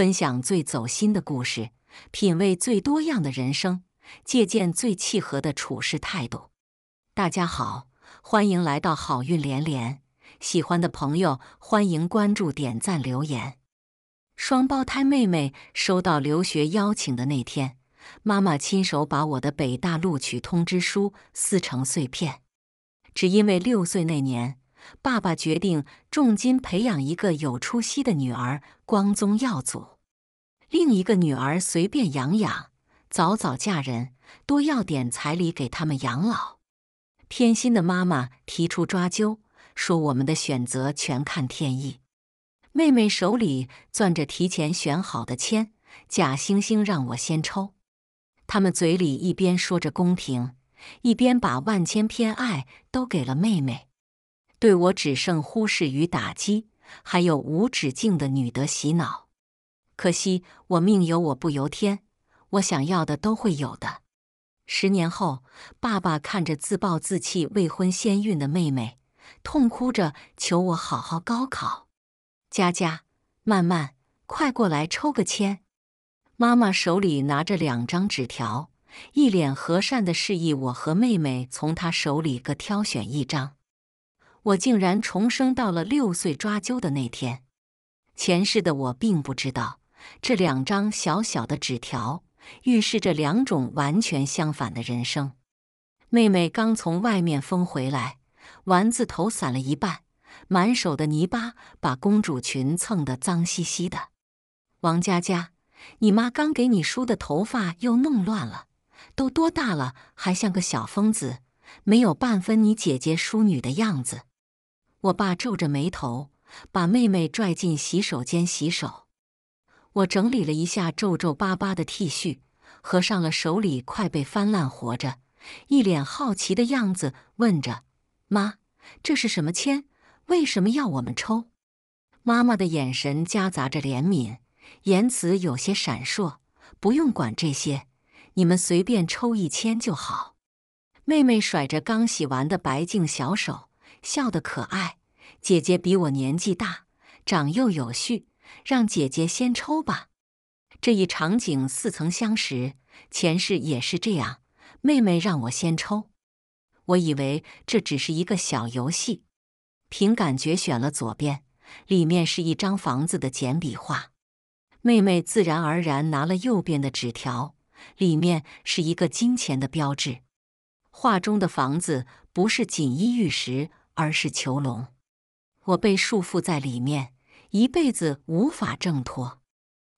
分享最走心的故事，品味最多样的人生，借鉴最契合的处事态度。大家好，欢迎来到好运连连。喜欢的朋友欢迎关注、点赞、留言。双胞胎妹妹收到留学邀请的那天，妈妈亲手把我的北大录取通知书撕成碎片，只因为六岁那年，爸爸决定重金培养一个有出息的女儿，光宗耀祖。另一个女儿随便养养，早早嫁人，多要点彩礼给他们养老。偏心的妈妈提出抓阄，说我们的选择全看天意。妹妹手里攥着提前选好的签，假惺惺让我先抽。他们嘴里一边说着公平，一边把万千偏爱都给了妹妹，对我只剩忽视与打击，还有无止境的女德洗脑。可惜我命由我不由天，我想要的都会有的。十年后，爸爸看着自暴自弃、未婚先孕的妹妹，痛哭着求我好好高考。佳佳、曼曼，快过来抽个签。妈妈手里拿着两张纸条，一脸和善的示意我和妹妹从她手里各挑选一张。我竟然重生到了六岁抓阄的那天，前世的我并不知道。这两张小小的纸条预示着两种完全相反的人生。妹妹刚从外面疯回来，丸子头散了一半，满手的泥巴把公主裙蹭得脏兮兮的。王佳佳，你妈刚给你梳的头发又弄乱了，都多大了还像个小疯子，没有半分你姐姐淑女的样子。我爸皱着眉头，把妹妹拽进洗手间洗手。我整理了一下皱皱巴巴的 T 恤，合上了手里快被翻烂，活着，一脸好奇的样子问着：“妈，这是什么签？为什么要我们抽？”妈妈的眼神夹杂着怜悯，言辞有些闪烁：“不用管这些，你们随便抽一签就好。”妹妹甩着刚洗完的白净小手，笑得可爱。姐姐比我年纪大，长幼有序。让姐姐先抽吧，这一场景似曾相识，前世也是这样。妹妹让我先抽，我以为这只是一个小游戏，凭感觉选了左边，里面是一张房子的简笔画。妹妹自然而然拿了右边的纸条，里面是一个金钱的标志。画中的房子不是锦衣玉食，而是囚笼，我被束缚在里面。一辈子无法挣脱。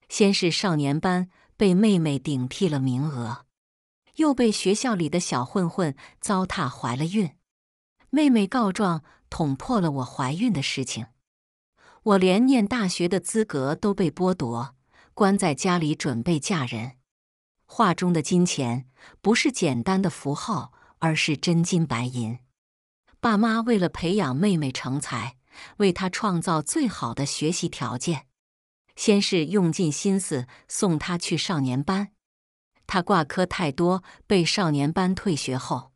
先是少年班被妹妹顶替了名额，又被学校里的小混混糟蹋，怀了孕。妹妹告状，捅破了我怀孕的事情。我连念大学的资格都被剥夺，关在家里准备嫁人。画中的金钱不是简单的符号，而是真金白银。爸妈为了培养妹妹成才。为他创造最好的学习条件，先是用尽心思送他去少年班，他挂科太多被少年班退学后，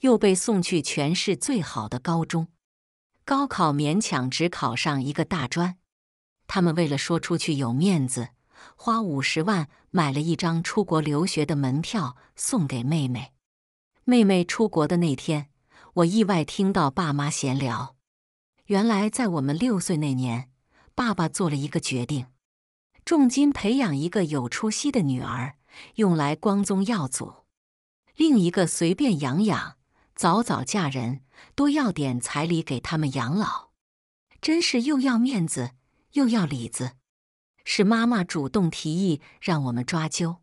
又被送去全市最好的高中，高考勉强只考上一个大专。他们为了说出去有面子，花五十万买了一张出国留学的门票送给妹妹。妹妹出国的那天，我意外听到爸妈闲聊。原来，在我们六岁那年，爸爸做了一个决定：重金培养一个有出息的女儿，用来光宗耀祖；另一个随便养养，早早嫁人，多要点彩礼给他们养老。真是又要面子又要里子。是妈妈主动提议让我们抓阄，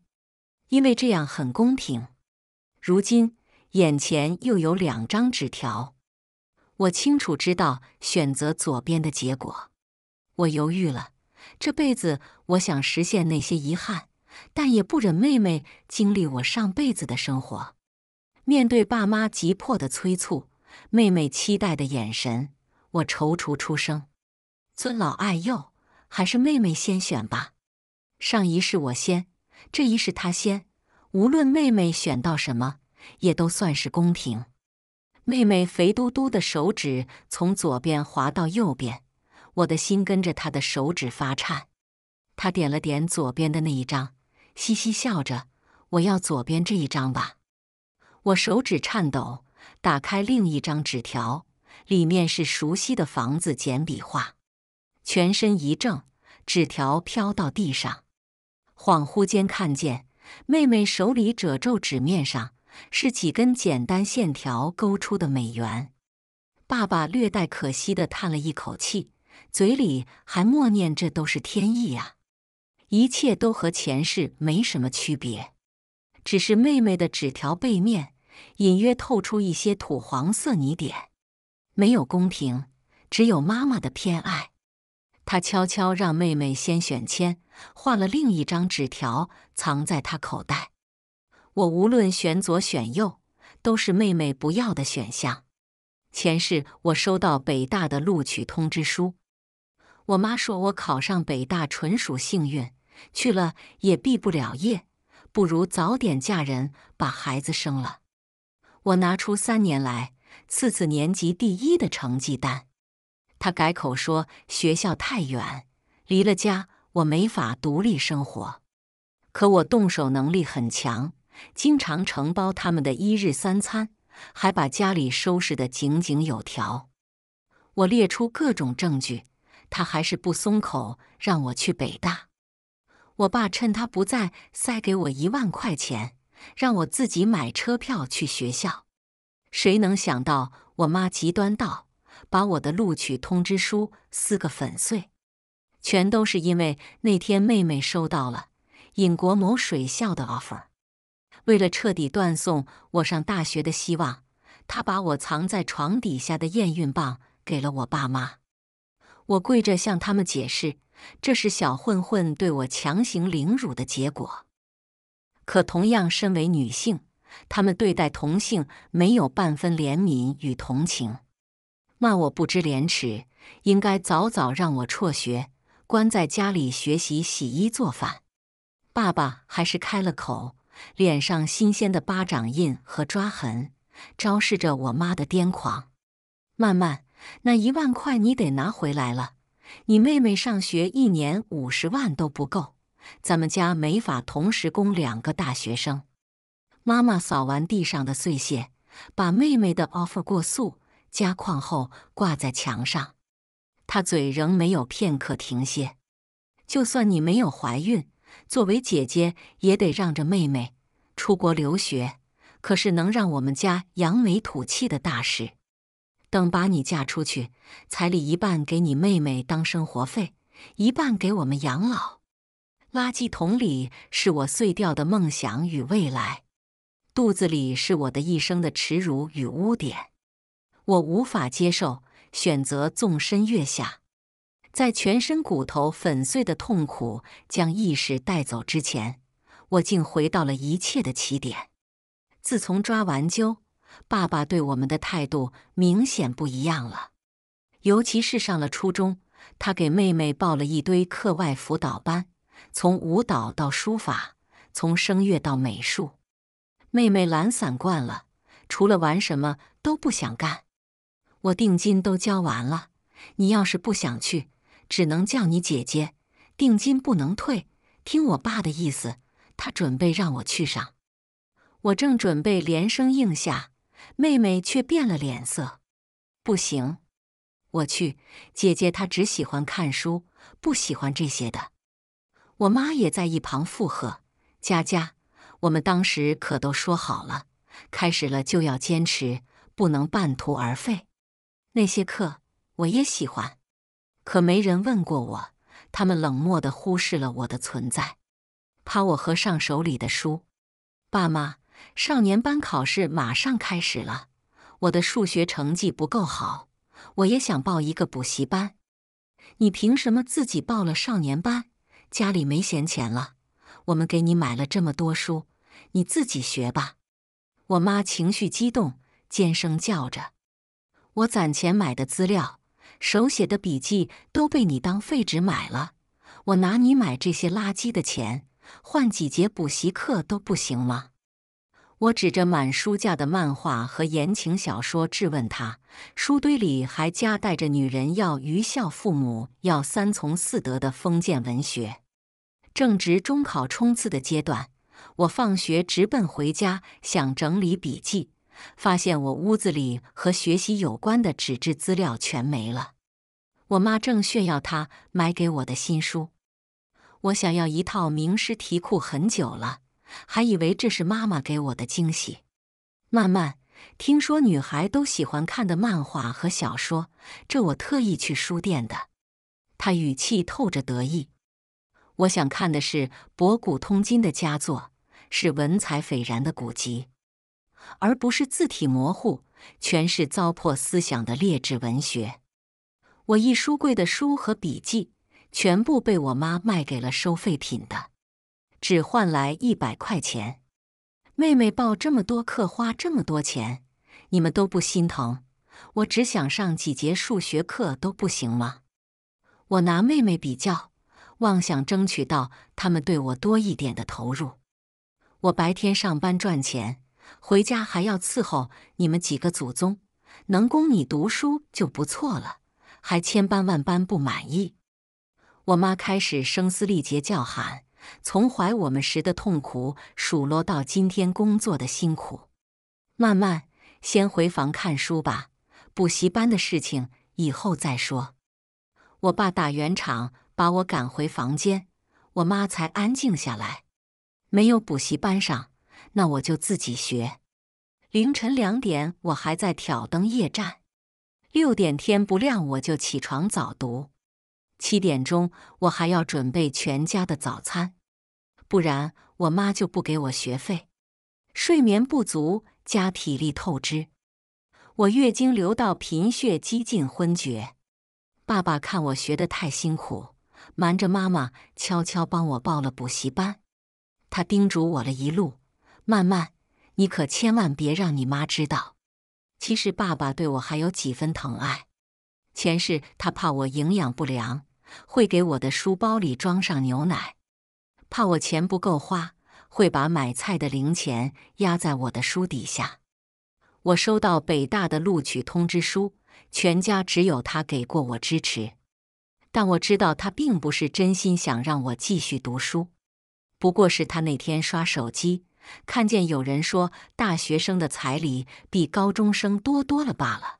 因为这样很公平。如今，眼前又有两张纸条。我清楚知道选择左边的结果，我犹豫了。这辈子我想实现那些遗憾，但也不忍妹妹经历我上辈子的生活。面对爸妈急迫的催促，妹妹期待的眼神，我踌躇出声：“尊老爱幼，还是妹妹先选吧。上一世我先，这一世她先。无论妹妹选到什么，也都算是公平。”妹妹肥嘟嘟的手指从左边滑到右边，我的心跟着她的手指发颤。她点了点左边的那一张，嘻嘻笑着：“我要左边这一张吧。”我手指颤抖，打开另一张纸条，里面是熟悉的房子简笔画。全身一怔，纸条飘到地上，恍惚间看见妹妹手里褶皱纸面上。是几根简单线条勾出的美元。爸爸略带可惜地叹了一口气，嘴里还默念：“这都是天意呀，一切都和前世没什么区别。”只是妹妹的纸条背面隐约透出一些土黄色泥点，没有公平，只有妈妈的偏爱。他悄悄让妹妹先选签，画了另一张纸条藏在她口袋。我无论选左选右，都是妹妹不要的选项。前世我收到北大的录取通知书，我妈说我考上北大纯属幸运，去了也毕不了业，不如早点嫁人，把孩子生了。我拿出三年来次次年级第一的成绩单，她改口说学校太远，离了家我没法独立生活。可我动手能力很强。经常承包他们的一日三餐，还把家里收拾得井井有条。我列出各种证据，他还是不松口，让我去北大。我爸趁他不在，塞给我一万块钱，让我自己买车票去学校。谁能想到，我妈极端到把我的录取通知书撕个粉碎。全都是因为那天妹妹收到了尹国某水校的 offer。为了彻底断送我上大学的希望，他把我藏在床底下的验孕棒给了我爸妈。我跪着向他们解释，这是小混混对我强行凌辱的结果。可同样身为女性，他们对待同性没有半分怜悯与同情，骂我不知廉耻，应该早早让我辍学，关在家里学习洗衣做饭。爸爸还是开了口。脸上新鲜的巴掌印和抓痕，昭示着我妈的癫狂。曼曼，那一万块你得拿回来了，你妹妹上学一年五十万都不够，咱们家没法同时供两个大学生。妈妈扫完地上的碎屑，把妹妹的 offer 过塑加框后挂在墙上，她嘴仍没有片刻停歇。就算你没有怀孕。作为姐姐，也得让着妹妹出国留学。可是能让我们家扬眉吐气的大事，等把你嫁出去，彩礼一半给你妹妹当生活费，一半给我们养老。垃圾桶里是我碎掉的梦想与未来，肚子里是我的一生的耻辱与污点。我无法接受，选择纵身跃下。在全身骨头粉碎的痛苦将意识带走之前，我竟回到了一切的起点。自从抓完阄，爸爸对我们的态度明显不一样了。尤其是上了初中，他给妹妹报了一堆课外辅导班，从舞蹈到书法，从声乐到美术。妹妹懒散惯了，除了玩什么都不想干。我定金都交完了，你要是不想去。只能叫你姐姐，定金不能退。听我爸的意思，他准备让我去上。我正准备连声应下，妹妹却变了脸色：“不行，我去姐姐她只喜欢看书，不喜欢这些的。”我妈也在一旁附和：“佳佳，我们当时可都说好了，开始了就要坚持，不能半途而废。那些课我也喜欢。”可没人问过我，他们冷漠的忽视了我的存在，怕我合上手里的书。爸妈，少年班考试马上开始了，我的数学成绩不够好，我也想报一个补习班。你凭什么自己报了少年班？家里没闲钱了，我们给你买了这么多书，你自己学吧。我妈情绪激动，尖声叫着：“我攒钱买的资料。”手写的笔记都被你当废纸买了，我拿你买这些垃圾的钱换几节补习课都不行吗？我指着满书架的漫画和言情小说质问他，书堆里还夹带着女人要愚孝、父母要三从四德的封建文学。正值中考冲刺的阶段，我放学直奔回家，想整理笔记。发现我屋子里和学习有关的纸质资料全没了，我妈正炫耀她买给我的新书。我想要一套名师题库很久了，还以为这是妈妈给我的惊喜。慢慢听说女孩都喜欢看的漫画和小说，这我特意去书店的。她语气透着得意。我想看的是博古通今的佳作，是文采斐然的古籍。而不是字体模糊、全是糟粕思想的劣质文学。我一书柜的书和笔记，全部被我妈卖给了收废品的，只换来一百块钱。妹妹报这么多课花这么多钱，你们都不心疼？我只想上几节数学课都不行吗？我拿妹妹比较，妄想争取到他们对我多一点的投入。我白天上班赚钱。回家还要伺候你们几个祖宗，能供你读书就不错了，还千般万般不满意。我妈开始声嘶力竭叫喊，从怀我们时的痛苦数落到今天工作的辛苦。曼曼，先回房看书吧，补习班的事情以后再说。我爸打圆场，把我赶回房间，我妈才安静下来。没有补习班上。那我就自己学。凌晨两点，我还在挑灯夜战；六点天不亮，我就起床早读；七点钟，我还要准备全家的早餐，不然我妈就不给我学费。睡眠不足加体力透支，我月经流到贫血，几近昏厥。爸爸看我学的太辛苦，瞒着妈妈悄悄帮我报了补习班。他叮嘱我了一路。慢慢，你可千万别让你妈知道。其实爸爸对我还有几分疼爱。前世他怕我营养不良，会给我的书包里装上牛奶；怕我钱不够花，会把买菜的零钱压在我的书底下。我收到北大的录取通知书，全家只有他给过我支持。但我知道他并不是真心想让我继续读书，不过是他那天刷手机。看见有人说大学生的彩礼比高中生多多了罢了，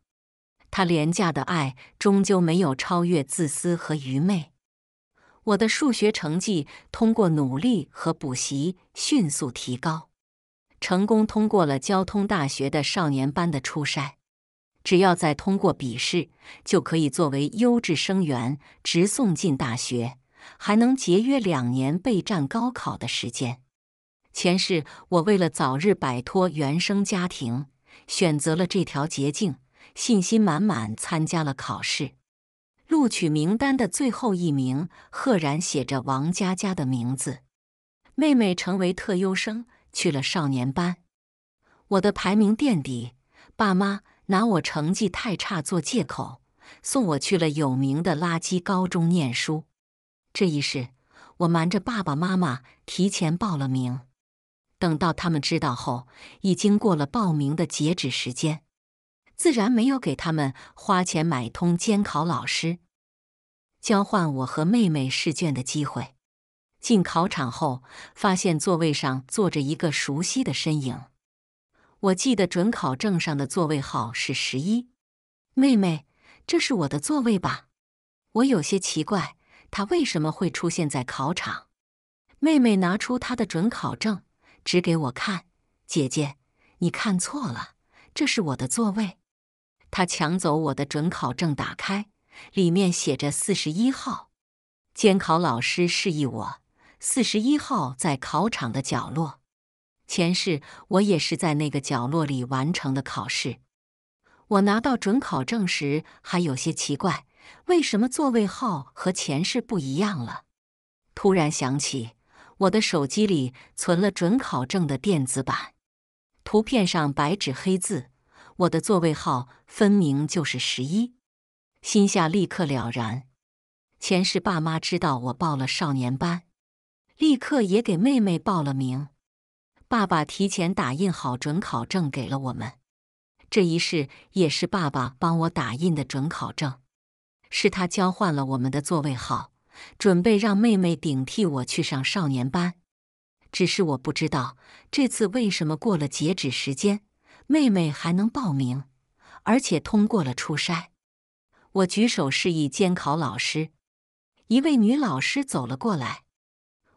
他廉价的爱终究没有超越自私和愚昧。我的数学成绩通过努力和补习迅速提高，成功通过了交通大学的少年班的初筛，只要再通过笔试，就可以作为优质生源直送进大学，还能节约两年备战高考的时间。前世我为了早日摆脱原生家庭，选择了这条捷径，信心满满参加了考试。录取名单的最后一名赫然写着王佳佳的名字。妹妹成为特优生去了少年班，我的排名垫底，爸妈拿我成绩太差做借口，送我去了有名的垃圾高中念书。这一世，我瞒着爸爸妈妈提前报了名。等到他们知道后，已经过了报名的截止时间，自然没有给他们花钱买通监考老师，交换我和妹妹试卷的机会。进考场后，发现座位上坐着一个熟悉的身影。我记得准考证上的座位号是十一，妹妹，这是我的座位吧？我有些奇怪，她为什么会出现在考场？妹妹拿出她的准考证。指给我看，姐姐，你看错了，这是我的座位。他抢走我的准考证，打开，里面写着四十一号。监考老师示意我，四十一号在考场的角落。前世我也是在那个角落里完成的考试。我拿到准考证时还有些奇怪，为什么座位号和前世不一样了？突然想起。我的手机里存了准考证的电子版，图片上白纸黑字，我的座位号分明就是十一，心下立刻了然。前世爸妈知道我报了少年班，立刻也给妹妹报了名。爸爸提前打印好准考证给了我们，这一世也是爸爸帮我打印的准考证，是他交换了我们的座位号。准备让妹妹顶替我去上少年班，只是我不知道这次为什么过了截止时间，妹妹还能报名，而且通过了初筛。我举手示意监考老师，一位女老师走了过来，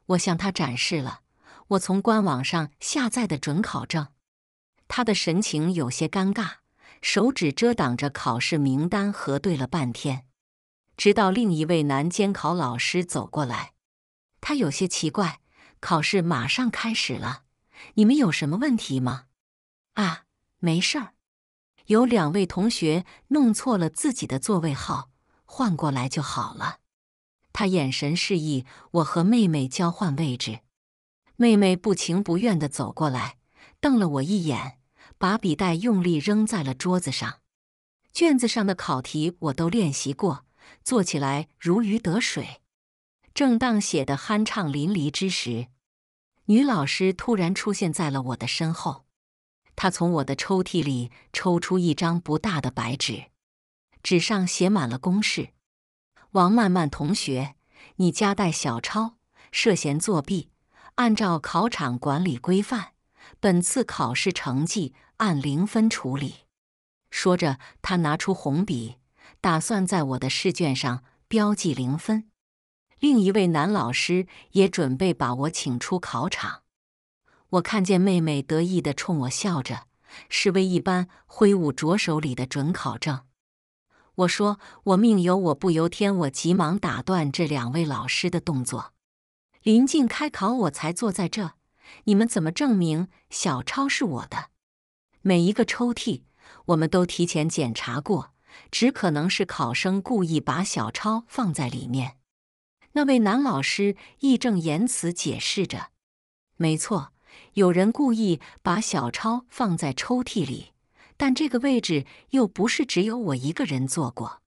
我向她展示了我从官网上下载的准考证，她的神情有些尴尬，手指遮挡着考试名单核对了半天。直到另一位男监考老师走过来，他有些奇怪。考试马上开始了，你们有什么问题吗？啊，没事儿。有两位同学弄错了自己的座位号，换过来就好了。他眼神示意我和妹妹交换位置。妹妹不情不愿地走过来，瞪了我一眼，把笔袋用力扔在了桌子上。卷子上的考题我都练习过。做起来如鱼得水，正当写得酣畅淋漓之时，女老师突然出现在了我的身后。她从我的抽屉里抽出一张不大的白纸，纸上写满了公式。王曼曼同学，你夹带小抄，涉嫌作弊，按照考场管理规范，本次考试成绩按零分处理。说着，她拿出红笔。打算在我的试卷上标记零分，另一位男老师也准备把我请出考场。我看见妹妹得意的冲我笑着，示威一般挥舞着手里的准考证。我说：“我命由我不由天。”我急忙打断这两位老师的动作。临近开考，我才坐在这，你们怎么证明小抄是我的？每一个抽屉我们都提前检查过。只可能是考生故意把小抄放在里面。那位男老师义正言辞解释着：“没错，有人故意把小抄放在抽屉里，但这个位置又不是只有我一个人坐过。”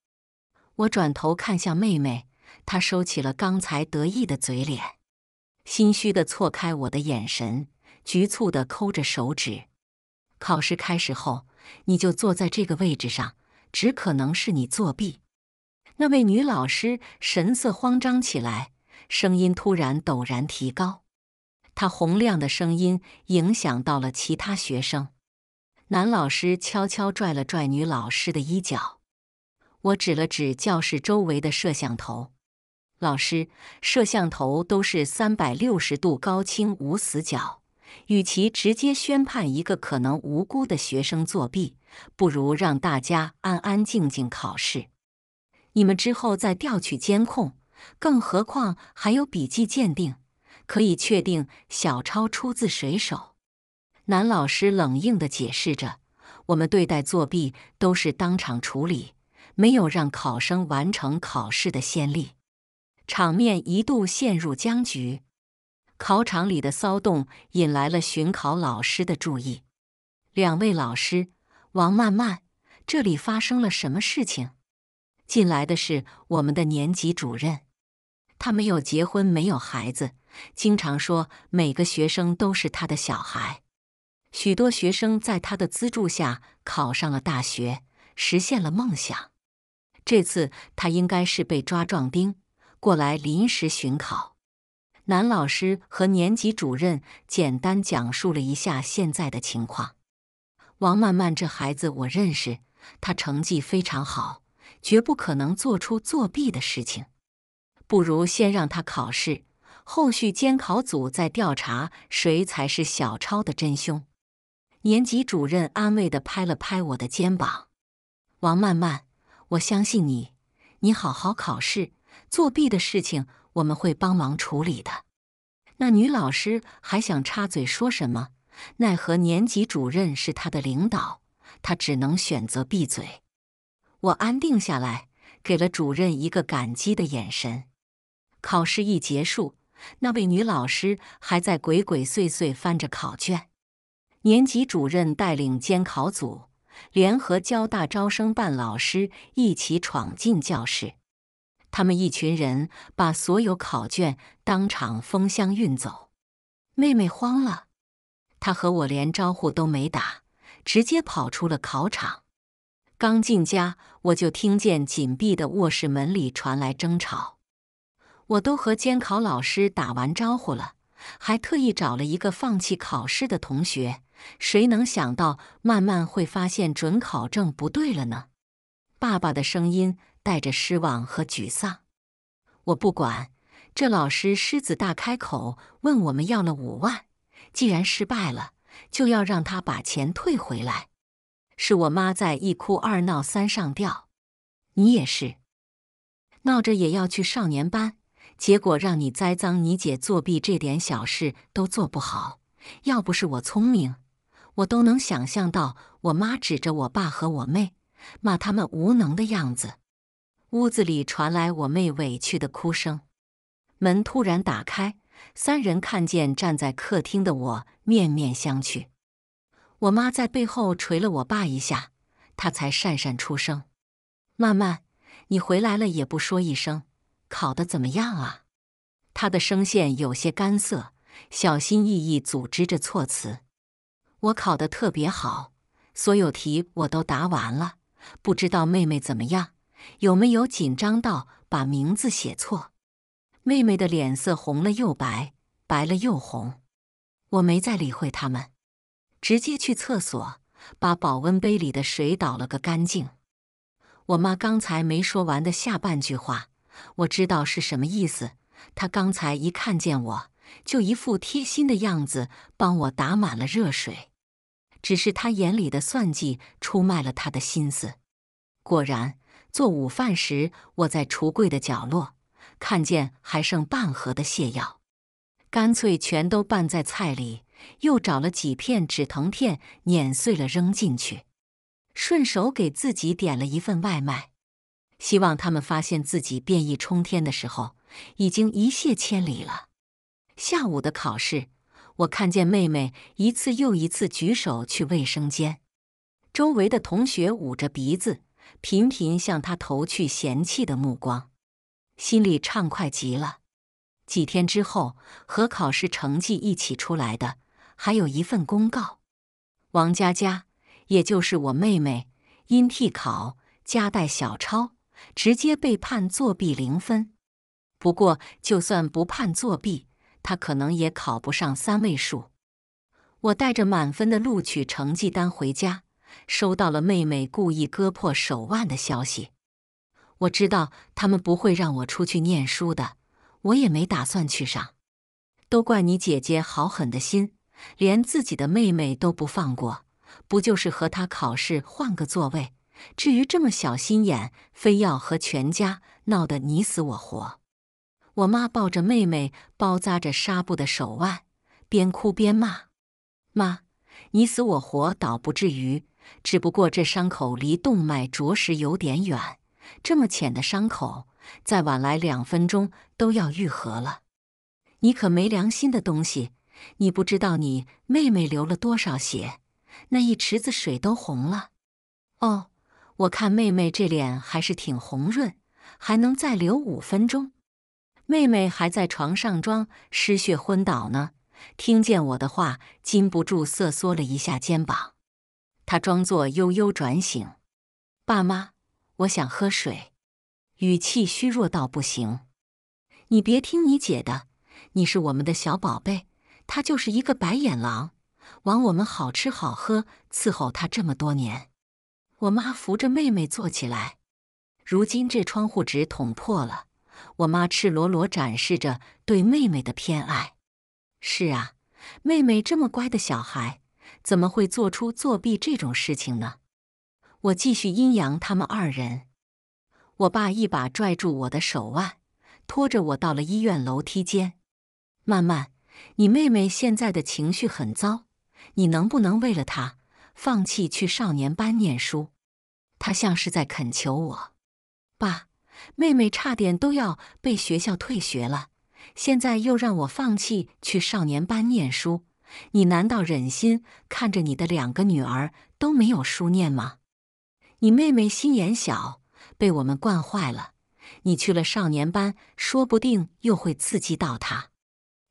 我转头看向妹妹，她收起了刚才得意的嘴脸，心虚的错开我的眼神，局促的抠着手指。考试开始后，你就坐在这个位置上。只可能是你作弊！那位女老师神色慌张起来，声音突然陡然提高。她洪亮的声音影响到了其他学生。男老师悄悄拽了拽女老师的衣角，我指了指教室周围的摄像头。老师，摄像头都是三百六十度高清无死角。与其直接宣判一个可能无辜的学生作弊，不如让大家安安静静考试。你们之后再调取监控，更何况还有笔迹鉴定，可以确定小抄出自谁手。男老师冷硬地解释着：“我们对待作弊都是当场处理，没有让考生完成考试的先例。”场面一度陷入僵局。考场里的骚动引来了巡考老师的注意。两位老师，王曼曼，这里发生了什么事情？进来的是我们的年级主任。他没有结婚，没有孩子，经常说每个学生都是他的小孩。许多学生在他的资助下考上了大学，实现了梦想。这次他应该是被抓壮丁过来临时巡考。男老师和年级主任简单讲述了一下现在的情况。王曼曼这孩子我认识，他成绩非常好，绝不可能做出作弊的事情。不如先让他考试，后续监考组再调查谁才是小抄的真凶。年级主任安慰地拍了拍我的肩膀：“王曼曼，我相信你，你好好考试，作弊的事情。”我们会帮忙处理的。那女老师还想插嘴说什么，奈何年级主任是她的领导，她只能选择闭嘴。我安定下来，给了主任一个感激的眼神。考试一结束，那位女老师还在鬼鬼祟祟翻着考卷。年级主任带领监考组联合交大招生办老师一起闯进教室。他们一群人把所有考卷当场封箱运走，妹妹慌了，她和我连招呼都没打，直接跑出了考场。刚进家，我就听见紧闭的卧室门里传来争吵。我都和监考老师打完招呼了，还特意找了一个放弃考试的同学。谁能想到，慢慢会发现准考证不对了呢？爸爸的声音。带着失望和沮丧，我不管，这老师狮子大开口问我们要了五万。既然失败了，就要让他把钱退回来。是我妈在一哭二闹三上吊，你也是闹着也要去少年班，结果让你栽赃你姐作弊这点小事都做不好。要不是我聪明，我都能想象到我妈指着我爸和我妹骂他们无能的样子。屋子里传来我妹委屈的哭声，门突然打开，三人看见站在客厅的我，面面相觑。我妈在背后捶了我爸一下，他才讪讪出声：“曼曼，你回来了也不说一声，考得怎么样啊？”他的声线有些干涩，小心翼翼组织着措辞：“我考得特别好，所有题我都答完了，不知道妹妹怎么样。”有没有紧张到把名字写错？妹妹的脸色红了又白，白了又红。我没再理会他们，直接去厕所把保温杯里的水倒了个干净。我妈刚才没说完的下半句话，我知道是什么意思。她刚才一看见我就一副贴心的样子，帮我打满了热水。只是她眼里的算计出卖了她的心思。果然。做午饭时，我在橱柜的角落看见还剩半盒的泻药，干脆全都拌在菜里，又找了几片止疼片碾碎了扔进去，顺手给自己点了一份外卖，希望他们发现自己变异冲天的时候，已经一泻千里了。下午的考试，我看见妹妹一次又一次举手去卫生间，周围的同学捂着鼻子。频频向他投去嫌弃的目光，心里畅快极了。几天之后，和考试成绩一起出来的，还有一份公告：王佳佳，也就是我妹妹，因替考夹带小抄，直接被判作弊零分。不过，就算不判作弊，她可能也考不上三位数。我带着满分的录取成绩单回家。收到了妹妹故意割破手腕的消息，我知道他们不会让我出去念书的，我也没打算去上。都怪你姐姐好狠的心，连自己的妹妹都不放过。不就是和她考试换个座位？至于这么小心眼，非要和全家闹得你死我活？我妈抱着妹妹，包扎着纱布的手腕，边哭边骂：“妈，你死我活倒不至于。”只不过这伤口离动脉着实有点远，这么浅的伤口，再晚来两分钟都要愈合了。你可没良心的东西，你不知道你妹妹流了多少血，那一池子水都红了。哦，我看妹妹这脸还是挺红润，还能再流五分钟。妹妹还在床上装失血昏倒呢，听见我的话，禁不住瑟缩了一下肩膀。他装作悠悠转醒，爸妈，我想喝水，语气虚弱到不行。你别听你姐的，你是我们的小宝贝，她就是一个白眼狼，枉我们好吃好喝伺候她这么多年。我妈扶着妹妹坐起来，如今这窗户纸捅破了，我妈赤裸裸展示着对妹妹的偏爱。是啊，妹妹这么乖的小孩。怎么会做出作弊这种事情呢？我继续阴阳他们二人。我爸一把拽住我的手腕，拖着我到了医院楼梯间。曼曼，你妹妹现在的情绪很糟，你能不能为了她放弃去少年班念书？她像是在恳求我。爸，妹妹差点都要被学校退学了，现在又让我放弃去少年班念书。你难道忍心看着你的两个女儿都没有书念吗？你妹妹心眼小，被我们惯坏了。你去了少年班，说不定又会刺激到她。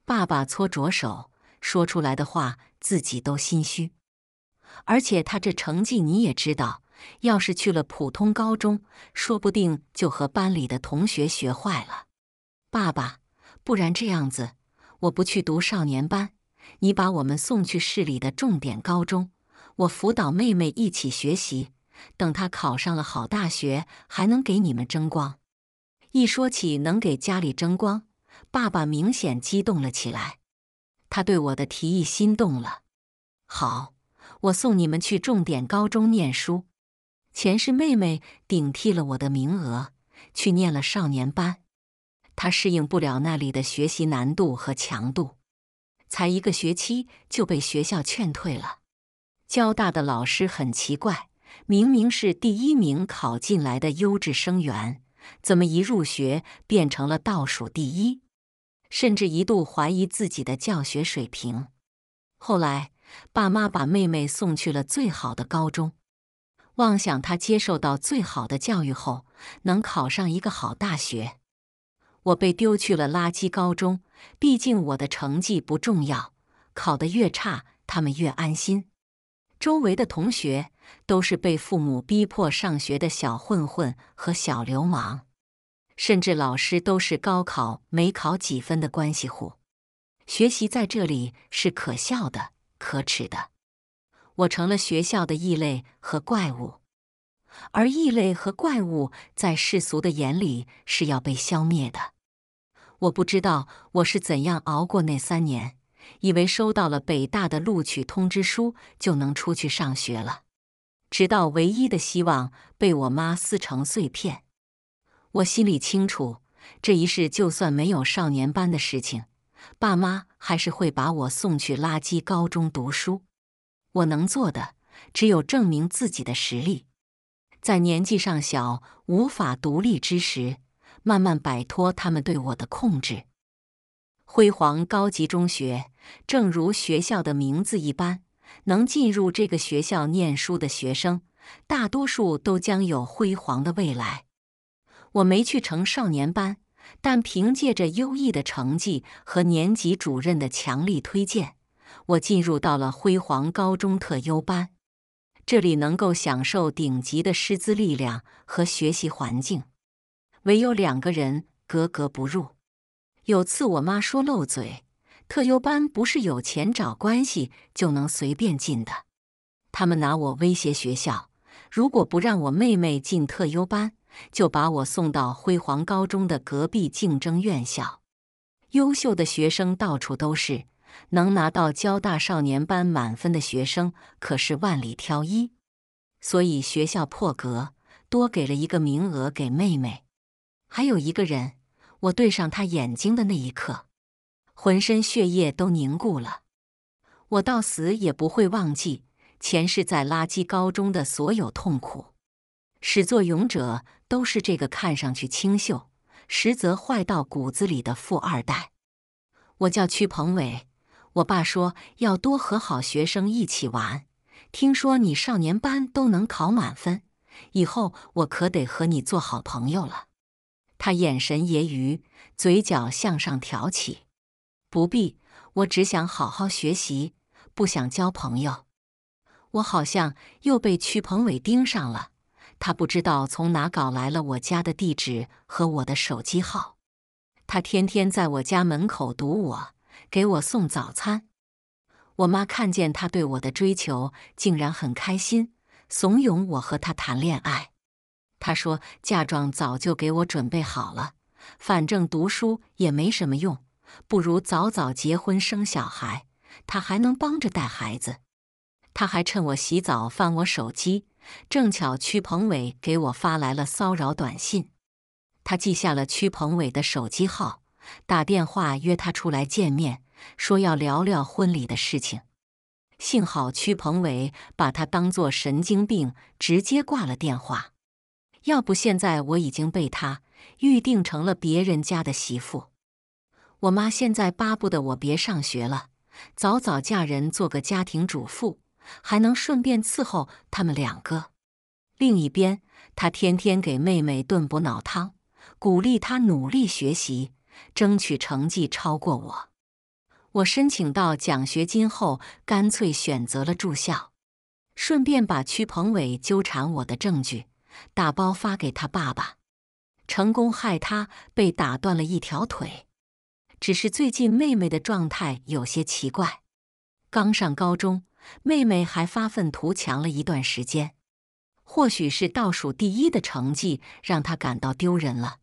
爸爸搓着手，说出来的话自己都心虚。而且她这成绩你也知道，要是去了普通高中，说不定就和班里的同学学坏了。爸爸，不然这样子，我不去读少年班。你把我们送去市里的重点高中，我辅导妹妹一起学习，等她考上了好大学，还能给你们争光。一说起能给家里争光，爸爸明显激动了起来，他对我的提议心动了。好，我送你们去重点高中念书，前世妹妹顶替了我的名额去念了少年班，她适应不了那里的学习难度和强度。才一个学期就被学校劝退了。交大的老师很奇怪，明明是第一名考进来的优质生源，怎么一入学变成了倒数第一？甚至一度怀疑自己的教学水平。后来，爸妈把妹妹送去了最好的高中，妄想她接受到最好的教育后能考上一个好大学。我被丢去了垃圾高中。毕竟我的成绩不重要，考得越差，他们越安心。周围的同学都是被父母逼迫上学的小混混和小流氓，甚至老师都是高考没考几分的关系户。学习在这里是可笑的、可耻的。我成了学校的异类和怪物，而异类和怪物在世俗的眼里是要被消灭的。我不知道我是怎样熬过那三年，以为收到了北大的录取通知书就能出去上学了，直到唯一的希望被我妈撕成碎片。我心里清楚，这一世就算没有少年班的事情，爸妈还是会把我送去垃圾高中读书。我能做的只有证明自己的实力，在年纪尚小无法独立之时。慢慢摆脱他们对我的控制。辉煌高级中学，正如学校的名字一般，能进入这个学校念书的学生，大多数都将有辉煌的未来。我没去成少年班，但凭借着优异的成绩和年级主任的强力推荐，我进入到了辉煌高中特优班。这里能够享受顶级的师资力量和学习环境。唯有两个人格格不入。有次我妈说漏嘴，特优班不是有钱找关系就能随便进的。他们拿我威胁学校，如果不让我妹妹进特优班，就把我送到辉煌高中的隔壁竞争院校。优秀的学生到处都是，能拿到交大少年班满分的学生可是万里挑一。所以学校破格多给了一个名额给妹妹。还有一个人，我对上他眼睛的那一刻，浑身血液都凝固了。我到死也不会忘记前世在垃圾高中的所有痛苦。始作俑者都是这个看上去清秀，实则坏到骨子里的富二代。我叫曲鹏伟，我爸说要多和好学生一起玩。听说你少年班都能考满分，以后我可得和你做好朋友了。他眼神揶揄，嘴角向上挑起。不必，我只想好好学习，不想交朋友。我好像又被曲鹏伟盯上了。他不知道从哪搞来了我家的地址和我的手机号。他天天在我家门口堵我，给我送早餐。我妈看见他对我的追求，竟然很开心，怂恿我和他谈恋爱。他说：“嫁妆早就给我准备好了，反正读书也没什么用，不如早早结婚生小孩，他还能帮着带孩子。”他还趁我洗澡翻我手机，正巧屈鹏伟给我发来了骚扰短信，他记下了屈鹏伟的手机号，打电话约他出来见面，说要聊聊婚礼的事情。幸好屈鹏伟把他当作神经病，直接挂了电话。要不现在我已经被他预定成了别人家的媳妇。我妈现在巴不得我别上学了，早早嫁人做个家庭主妇，还能顺便伺候他们两个。另一边，他天天给妹妹炖补脑汤，鼓励她努力学习，争取成绩超过我。我申请到奖学金后，干脆选择了住校，顺便把屈鹏伟纠缠我的证据。打包发给他爸爸，成功害他被打断了一条腿。只是最近妹妹的状态有些奇怪。刚上高中，妹妹还发愤图强了一段时间。或许是倒数第一的成绩让她感到丢人了，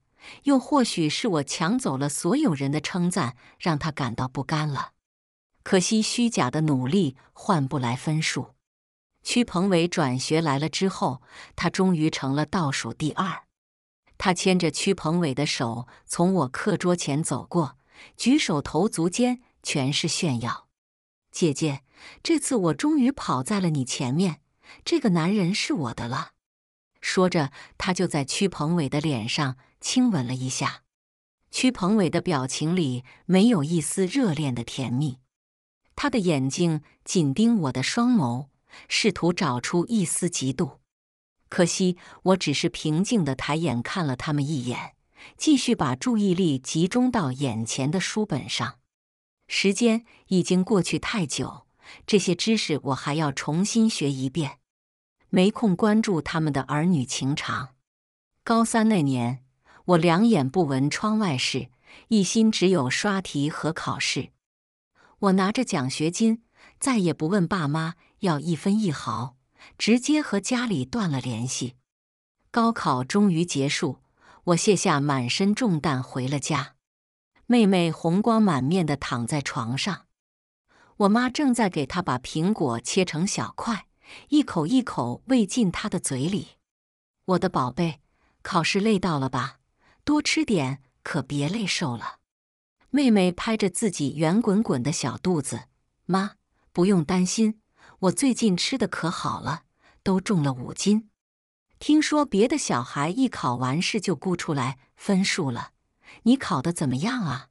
又或许是我抢走了所有人的称赞，让她感到不甘了。可惜虚假的努力换不来分数。曲鹏伟转学来了之后，他终于成了倒数第二。他牵着曲鹏伟的手从我课桌前走过，举手投足间全是炫耀。姐姐，这次我终于跑在了你前面，这个男人是我的了。说着，他就在曲鹏伟的脸上亲吻了一下。曲鹏伟的表情里没有一丝热恋的甜蜜，他的眼睛紧盯我的双眸。试图找出一丝嫉妒，可惜我只是平静地抬眼看了他们一眼，继续把注意力集中到眼前的书本上。时间已经过去太久，这些知识我还要重新学一遍，没空关注他们的儿女情长。高三那年，我两眼不闻窗外事，一心只有刷题和考试。我拿着奖学金，再也不问爸妈。要一分一毫，直接和家里断了联系。高考终于结束，我卸下满身重担回了家。妹妹红光满面的躺在床上，我妈正在给她把苹果切成小块，一口一口喂进她的嘴里。我的宝贝，考试累到了吧？多吃点，可别累瘦了。妹妹拍着自己圆滚滚的小肚子：“妈，不用担心。”我最近吃的可好了，都重了五斤。听说别的小孩一考完试就估出来分数了，你考的怎么样啊？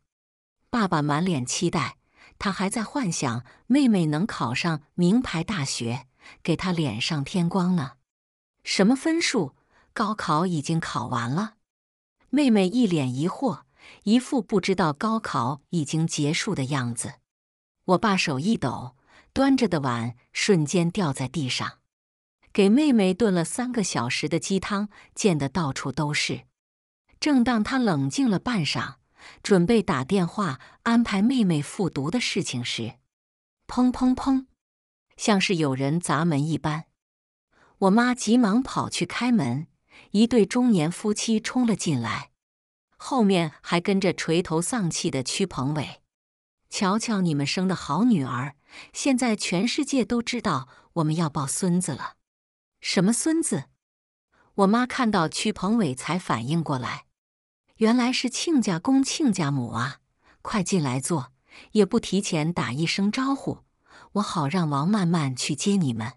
爸爸满脸期待，他还在幻想妹妹能考上名牌大学，给他脸上添光呢。什么分数？高考已经考完了？妹妹一脸疑惑，一副不知道高考已经结束的样子。我爸手一抖。端着的碗瞬间掉在地上，给妹妹炖了三个小时的鸡汤溅得到处都是。正当他冷静了半晌，准备打电话安排妹妹复读的事情时，砰砰砰，像是有人砸门一般。我妈急忙跑去开门，一对中年夫妻冲了进来，后面还跟着垂头丧气的屈鹏伟。瞧瞧你们生的好女儿！现在全世界都知道我们要抱孙子了，什么孙子？我妈看到曲鹏伟才反应过来，原来是亲家公亲家母啊！快进来坐，也不提前打一声招呼，我好让王曼曼去接你们。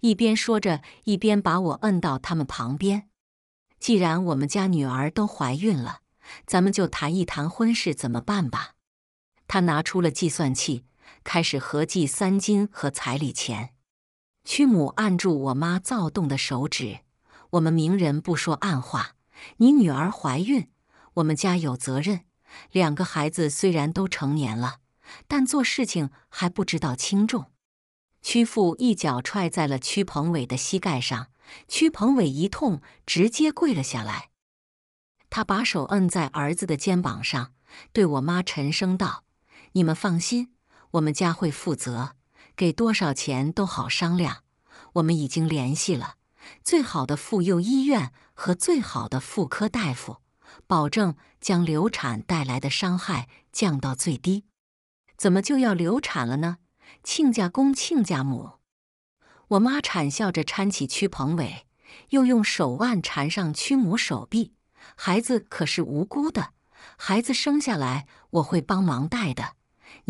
一边说着，一边把我摁到他们旁边。既然我们家女儿都怀孕了，咱们就谈一谈婚事怎么办吧。他拿出了计算器。开始合计三金和彩礼钱。屈母按住我妈躁动的手指，我们明人不说暗话，你女儿怀孕，我们家有责任。两个孩子虽然都成年了，但做事情还不知道轻重。屈父一脚踹在了屈鹏伟的膝盖上，屈鹏伟一痛，直接跪了下来。他把手摁在儿子的肩膀上，对我妈沉声道：“你们放心。”我们家会负责，给多少钱都好商量。我们已经联系了最好的妇幼医院和最好的妇科大夫，保证将流产带来的伤害降到最低。怎么就要流产了呢？亲家公、亲家母，我妈惨笑着搀起屈鹏伟，又用手腕缠上屈母手臂。孩子可是无辜的，孩子生下来我会帮忙带的。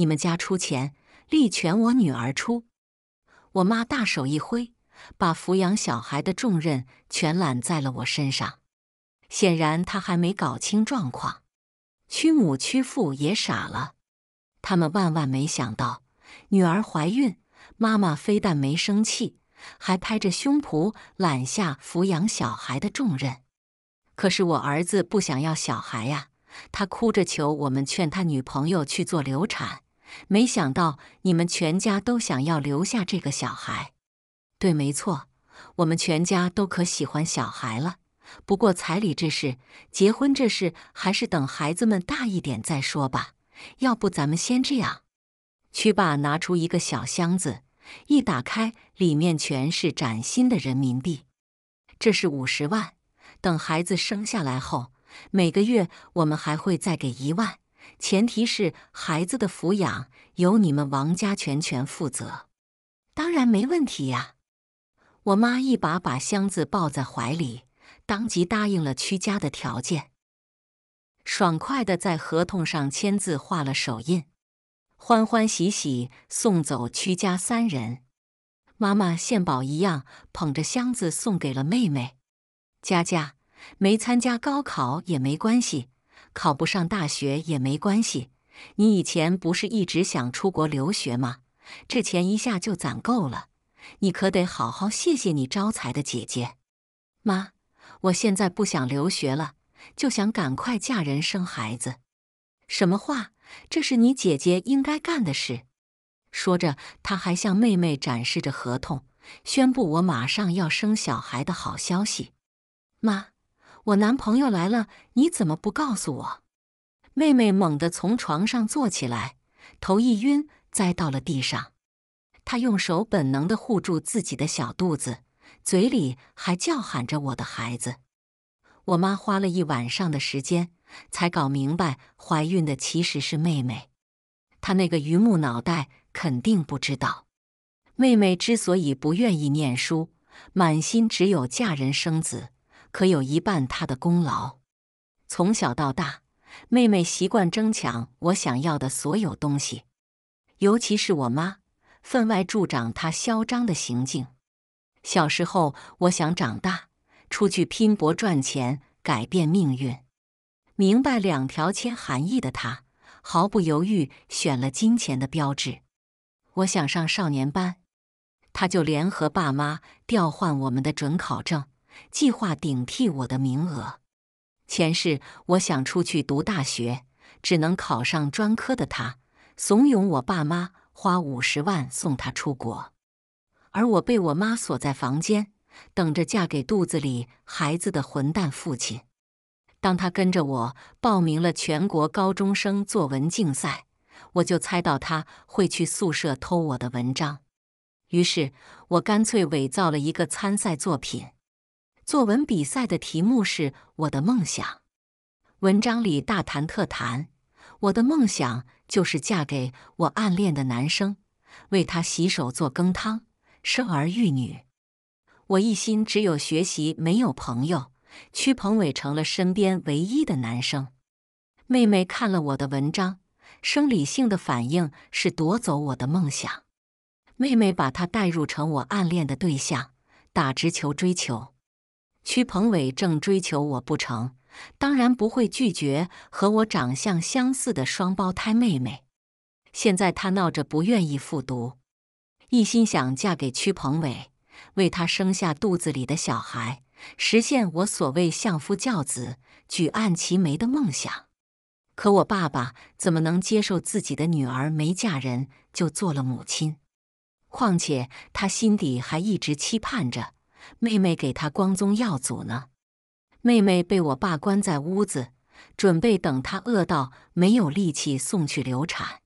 你们家出钱，力全我女儿出。我妈大手一挥，把抚养小孩的重任全揽在了我身上。显然，她还没搞清状况。屈母屈父也傻了，他们万万没想到，女儿怀孕，妈妈非但没生气，还拍着胸脯揽下抚养小孩的重任。可是我儿子不想要小孩呀，他哭着求我们劝他女朋友去做流产。没想到你们全家都想要留下这个小孩，对，没错，我们全家都可喜欢小孩了。不过彩礼这事、结婚这事，还是等孩子们大一点再说吧。要不咱们先这样。曲爸拿出一个小箱子，一打开，里面全是崭新的人民币。这是五十万，等孩子生下来后，每个月我们还会再给一万。前提是孩子的抚养由你们王家全权负责，当然没问题呀！我妈一把把箱子抱在怀里，当即答应了屈家的条件，爽快的在合同上签字画了手印，欢欢喜喜送走屈家三人。妈妈献宝一样捧着箱子送给了妹妹，佳佳没参加高考也没关系。考不上大学也没关系，你以前不是一直想出国留学吗？这钱一下就攒够了，你可得好好谢谢你招财的姐姐。妈，我现在不想留学了，就想赶快嫁人生孩子。什么话？这是你姐姐应该干的事。说着，他还向妹妹展示着合同，宣布我马上要生小孩的好消息。妈。我男朋友来了，你怎么不告诉我？妹妹猛地从床上坐起来，头一晕，栽到了地上。她用手本能的护住自己的小肚子，嘴里还叫喊着“我的孩子”。我妈花了一晚上的时间才搞明白，怀孕的其实是妹妹。她那个榆木脑袋肯定不知道，妹妹之所以不愿意念书，满心只有嫁人生子。可有一半他的功劳。从小到大，妹妹习惯争抢我想要的所有东西，尤其是我妈，分外助长她嚣张的行径。小时候，我想长大出去拼搏赚钱，改变命运。明白两条签含义的她，毫不犹豫选了金钱的标志。我想上少年班，她就联合爸妈调换我们的准考证。计划顶替我的名额。前世我想出去读大学，只能考上专科的他，怂恿我爸妈花五十万送他出国，而我被我妈锁在房间，等着嫁给肚子里孩子的混蛋父亲。当他跟着我报名了全国高中生作文竞赛，我就猜到他会去宿舍偷我的文章，于是我干脆伪造了一个参赛作品。作文比赛的题目是我的梦想，文章里大谈特谈，我的梦想就是嫁给我暗恋的男生，为他洗手做羹汤，生儿育女。我一心只有学习，没有朋友。屈鹏伟成了身边唯一的男生。妹妹看了我的文章，生理性的反应是夺走我的梦想。妹妹把他带入成我暗恋的对象，打直球追求。屈鹏伟正追求我不成，当然不会拒绝和我长相相似的双胞胎妹妹。现在她闹着不愿意复读，一心想嫁给屈鹏伟，为他生下肚子里的小孩，实现我所谓相夫教子、举案齐眉的梦想。可我爸爸怎么能接受自己的女儿没嫁人就做了母亲？况且他心底还一直期盼着。妹妹给他光宗耀祖呢，妹妹被我爸关在屋子，准备等他饿到没有力气送去流产，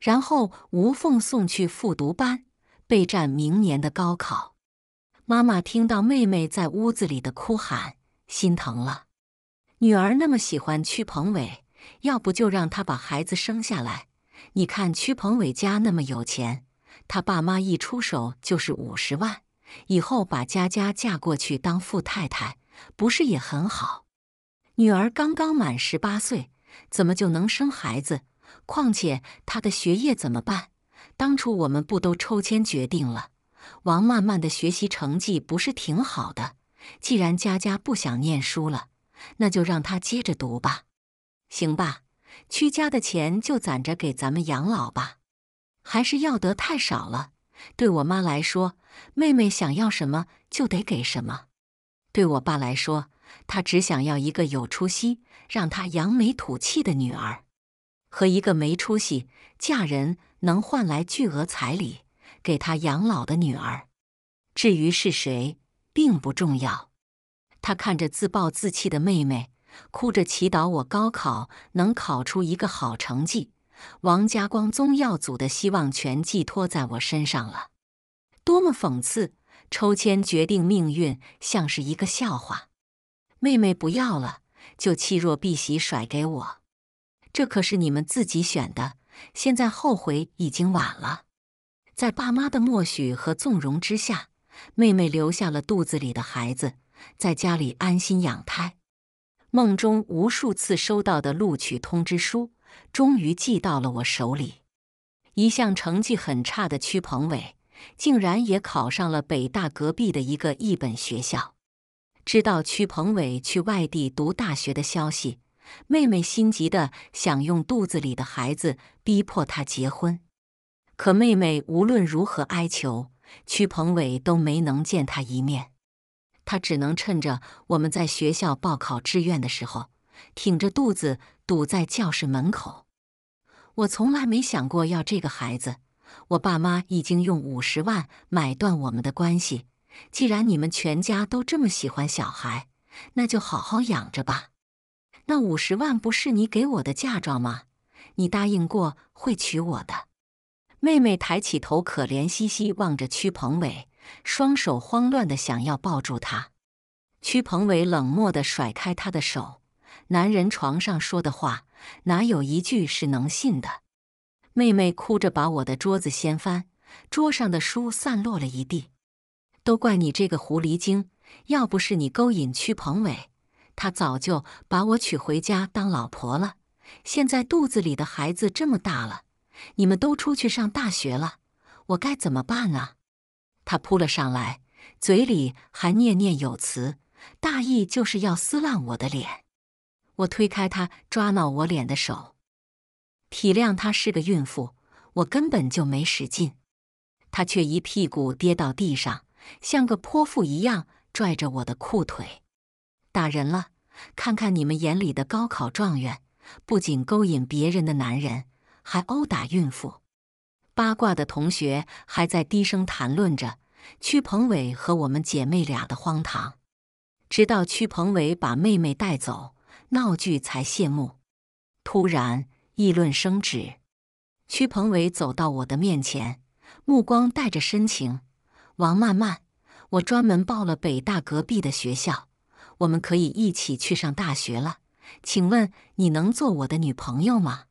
然后无缝送去复读班备战明年的高考。妈妈听到妹妹在屋子里的哭喊，心疼了。女儿那么喜欢曲鹏伟，要不就让他把孩子生下来。你看曲鹏伟家那么有钱，他爸妈一出手就是五十万。以后把佳佳嫁过去当富太太，不是也很好？女儿刚刚满十八岁，怎么就能生孩子？况且她的学业怎么办？当初我们不都抽签决定了？王曼曼的学习成绩不是挺好的？既然佳佳不想念书了，那就让她接着读吧。行吧，屈家的钱就攒着给咱们养老吧。还是要得太少了，对我妈来说。妹妹想要什么就得给什么。对我爸来说，他只想要一个有出息、让他扬眉吐气的女儿，和一个没出息、嫁人能换来巨额彩礼、给他养老的女儿。至于是谁，并不重要。他看着自暴自弃的妹妹，哭着祈祷我高考能考出一个好成绩。王家光宗耀祖的希望全寄托在我身上了。多么讽刺！抽签决定命运，像是一个笑话。妹妹不要了，就弃若敝屣，甩给我。这可是你们自己选的，现在后悔已经晚了。在爸妈的默许和纵容之下，妹妹留下了肚子里的孩子，在家里安心养胎。梦中无数次收到的录取通知书，终于寄到了我手里。一向成绩很差的屈鹏伟。竟然也考上了北大隔壁的一个一本学校。知道屈鹏伟去外地读大学的消息，妹妹心急的想用肚子里的孩子逼迫他结婚。可妹妹无论如何哀求，屈鹏伟都没能见他一面。他只能趁着我们在学校报考志愿的时候，挺着肚子堵在教室门口。我从来没想过要这个孩子。我爸妈已经用五十万买断我们的关系。既然你们全家都这么喜欢小孩，那就好好养着吧。那五十万不是你给我的嫁妆吗？你答应过会娶我的。妹妹抬起头，可怜兮兮望着屈鹏伟，双手慌乱的想要抱住他。屈鹏伟冷漠的甩开他的手。男人床上说的话，哪有一句是能信的？妹妹哭着把我的桌子掀翻，桌上的书散落了一地。都怪你这个狐狸精！要不是你勾引屈鹏伟，他早就把我娶回家当老婆了。现在肚子里的孩子这么大了，你们都出去上大学了，我该怎么办啊？他扑了上来，嘴里还念念有词，大意就是要撕烂我的脸。我推开他抓挠我脸的手。体谅她是个孕妇，我根本就没使劲，她却一屁股跌到地上，像个泼妇一样拽着我的裤腿打人了。看看你们眼里的高考状元，不仅勾引别人的男人，还殴打孕妇。八卦的同学还在低声谈论着屈鹏伟和我们姐妹俩的荒唐，直到屈鹏伟把妹妹带走，闹剧才谢幕。突然。议论声止，屈鹏伟走到我的面前，目光带着深情：“王曼曼，我专门报了北大隔壁的学校，我们可以一起去上大学了。请问你能做我的女朋友吗？”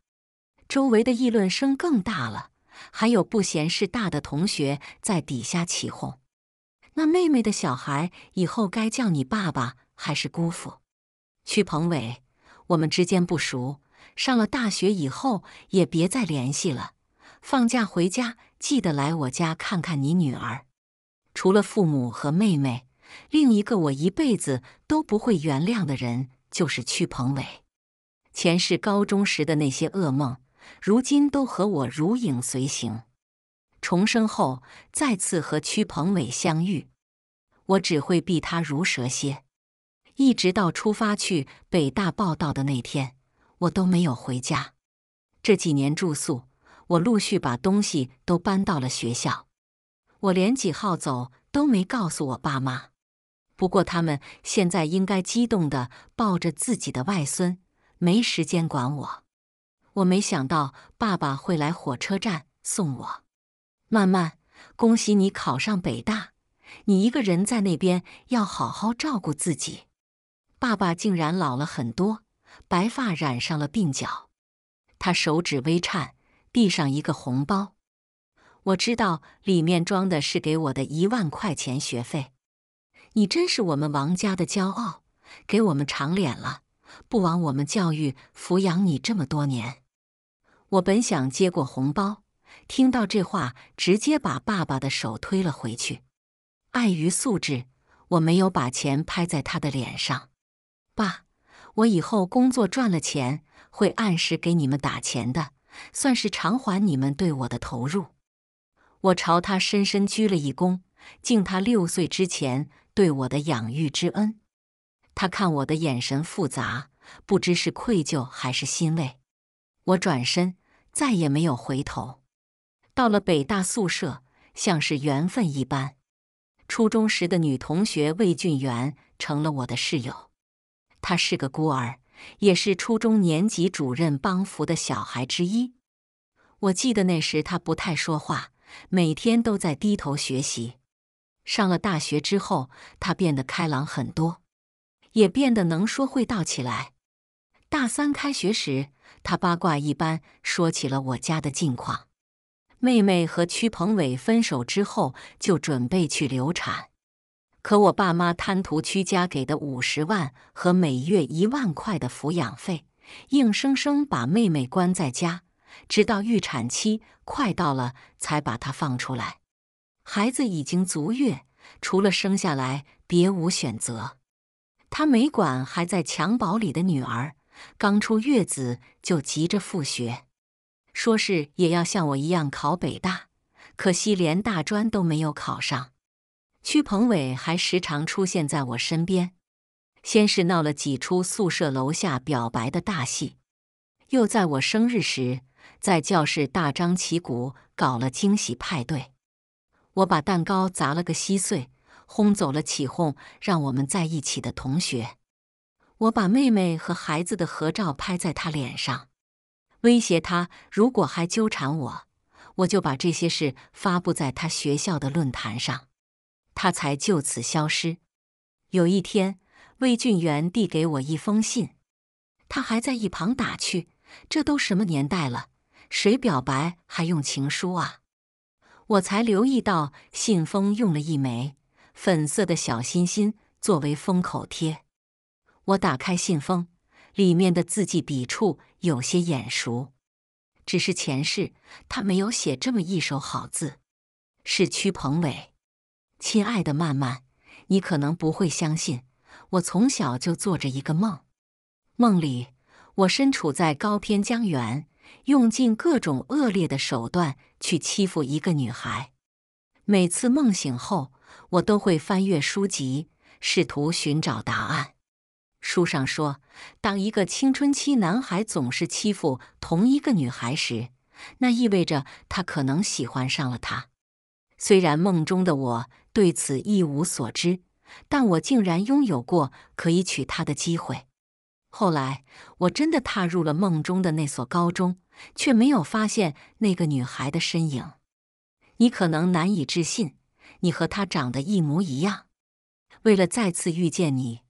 周围的议论声更大了，还有不嫌事大的同学在底下起哄：“那妹妹的小孩以后该叫你爸爸还是姑父？”屈鹏伟，我们之间不熟。上了大学以后也别再联系了。放假回家记得来我家看看你女儿。除了父母和妹妹，另一个我一辈子都不会原谅的人就是屈鹏伟。前世高中时的那些噩梦，如今都和我如影随形。重生后再次和屈鹏伟相遇，我只会避他如蛇蝎。一直到出发去北大报道的那天。我都没有回家，这几年住宿，我陆续把东西都搬到了学校。我连几号走都没告诉我爸妈，不过他们现在应该激动的抱着自己的外孙，没时间管我。我没想到爸爸会来火车站送我。曼曼，恭喜你考上北大，你一个人在那边要好好照顾自己。爸爸竟然老了很多。白发染上了鬓角，他手指微颤，递上一个红包。我知道里面装的是给我的一万块钱学费。你真是我们王家的骄傲，给我们长脸了，不枉我们教育抚养你这么多年。我本想接过红包，听到这话，直接把爸爸的手推了回去。碍于素质，我没有把钱拍在他的脸上，爸。我以后工作赚了钱，会按时给你们打钱的，算是偿还你们对我的投入。我朝他深深鞠了一躬，敬他六岁之前对我的养育之恩。他看我的眼神复杂，不知是愧疚还是欣慰。我转身，再也没有回头。到了北大宿舍，像是缘分一般，初中时的女同学魏俊元成了我的室友。他是个孤儿，也是初中年级主任帮扶的小孩之一。我记得那时他不太说话，每天都在低头学习。上了大学之后，他变得开朗很多，也变得能说会道起来。大三开学时，他八卦一般说起了我家的近况：妹妹和屈鹏伟分手之后，就准备去流产。可我爸妈贪图屈家给的五十万和每月一万块的抚养费，硬生生把妹妹关在家，直到预产期快到了才把她放出来。孩子已经足月，除了生下来别无选择。他没管还在襁褓里的女儿，刚出月子就急着复学，说是也要像我一样考北大，可惜连大专都没有考上。屈鹏伟还时常出现在我身边，先是闹了几出宿舍楼下表白的大戏，又在我生日时在教室大张旗鼓搞了惊喜派对。我把蛋糕砸了个稀碎，轰走了起哄让我们在一起的同学。我把妹妹和孩子的合照拍在他脸上，威胁他如果还纠缠我，我就把这些事发布在他学校的论坛上。他才就此消失。有一天，魏俊元递给我一封信，他还在一旁打趣：“这都什么年代了，谁表白还用情书啊？”我才留意到信封用了一枚粉色的小心心作为封口贴。我打开信封，里面的字迹笔触有些眼熟，只是前世他没有写这么一手好字，是屈鹏伟。亲爱的曼曼，你可能不会相信，我从小就做着一个梦。梦里，我身处在高偏江源，用尽各种恶劣的手段去欺负一个女孩。每次梦醒后，我都会翻阅书籍，试图寻找答案。书上说，当一个青春期男孩总是欺负同一个女孩时，那意味着他可能喜欢上了她。虽然梦中的我对此一无所知，但我竟然拥有过可以娶她的机会。后来，我真的踏入了梦中的那所高中，却没有发现那个女孩的身影。你可能难以置信，你和她长得一模一样。为了再次遇见你，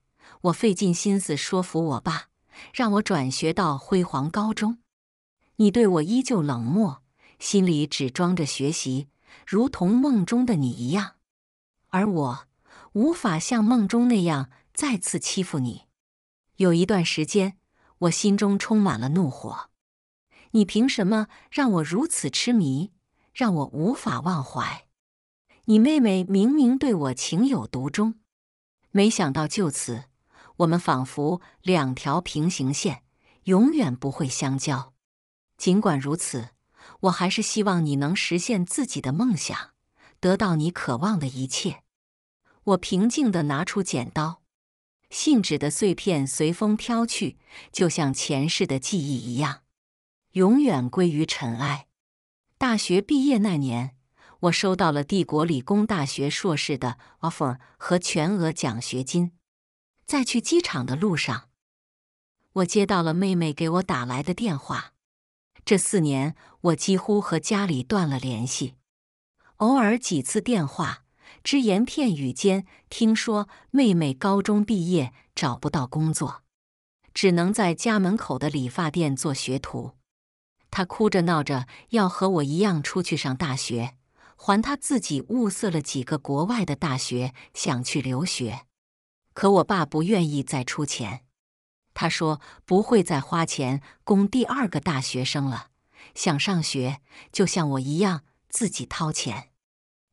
我费尽心思说服我爸，让我转学到辉煌高中。你对我依旧冷漠，心里只装着学习。如同梦中的你一样，而我无法像梦中那样再次欺负你。有一段时间，我心中充满了怒火。你凭什么让我如此痴迷，让我无法忘怀？你妹妹明明对我情有独钟，没想到就此，我们仿佛两条平行线，永远不会相交。尽管如此。我还是希望你能实现自己的梦想，得到你渴望的一切。我平静的拿出剪刀，信纸的碎片随风飘去，就像前世的记忆一样，永远归于尘埃。大学毕业那年，我收到了帝国理工大学硕士的 offer 和全额奖学金。在去机场的路上，我接到了妹妹给我打来的电话。这四年，我几乎和家里断了联系，偶尔几次电话，只言片语间，听说妹妹高中毕业找不到工作，只能在家门口的理发店做学徒。她哭着闹着要和我一样出去上大学，还她自己物色了几个国外的大学想去留学，可我爸不愿意再出钱。他说：“不会再花钱供第二个大学生了，想上学就像我一样自己掏钱。”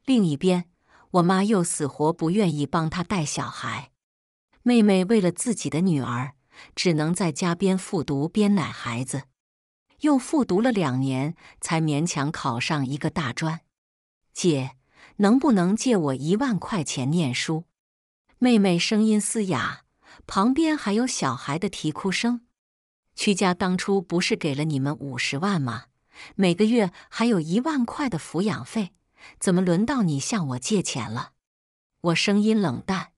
另一边，我妈又死活不愿意帮他带小孩。妹妹为了自己的女儿，只能在家边复读边奶孩子，又复读了两年，才勉强考上一个大专。姐，能不能借我一万块钱念书？妹妹声音嘶哑。旁边还有小孩的啼哭声。屈家当初不是给了你们五十万吗？每个月还有一万块的抚养费，怎么轮到你向我借钱了？我声音冷淡。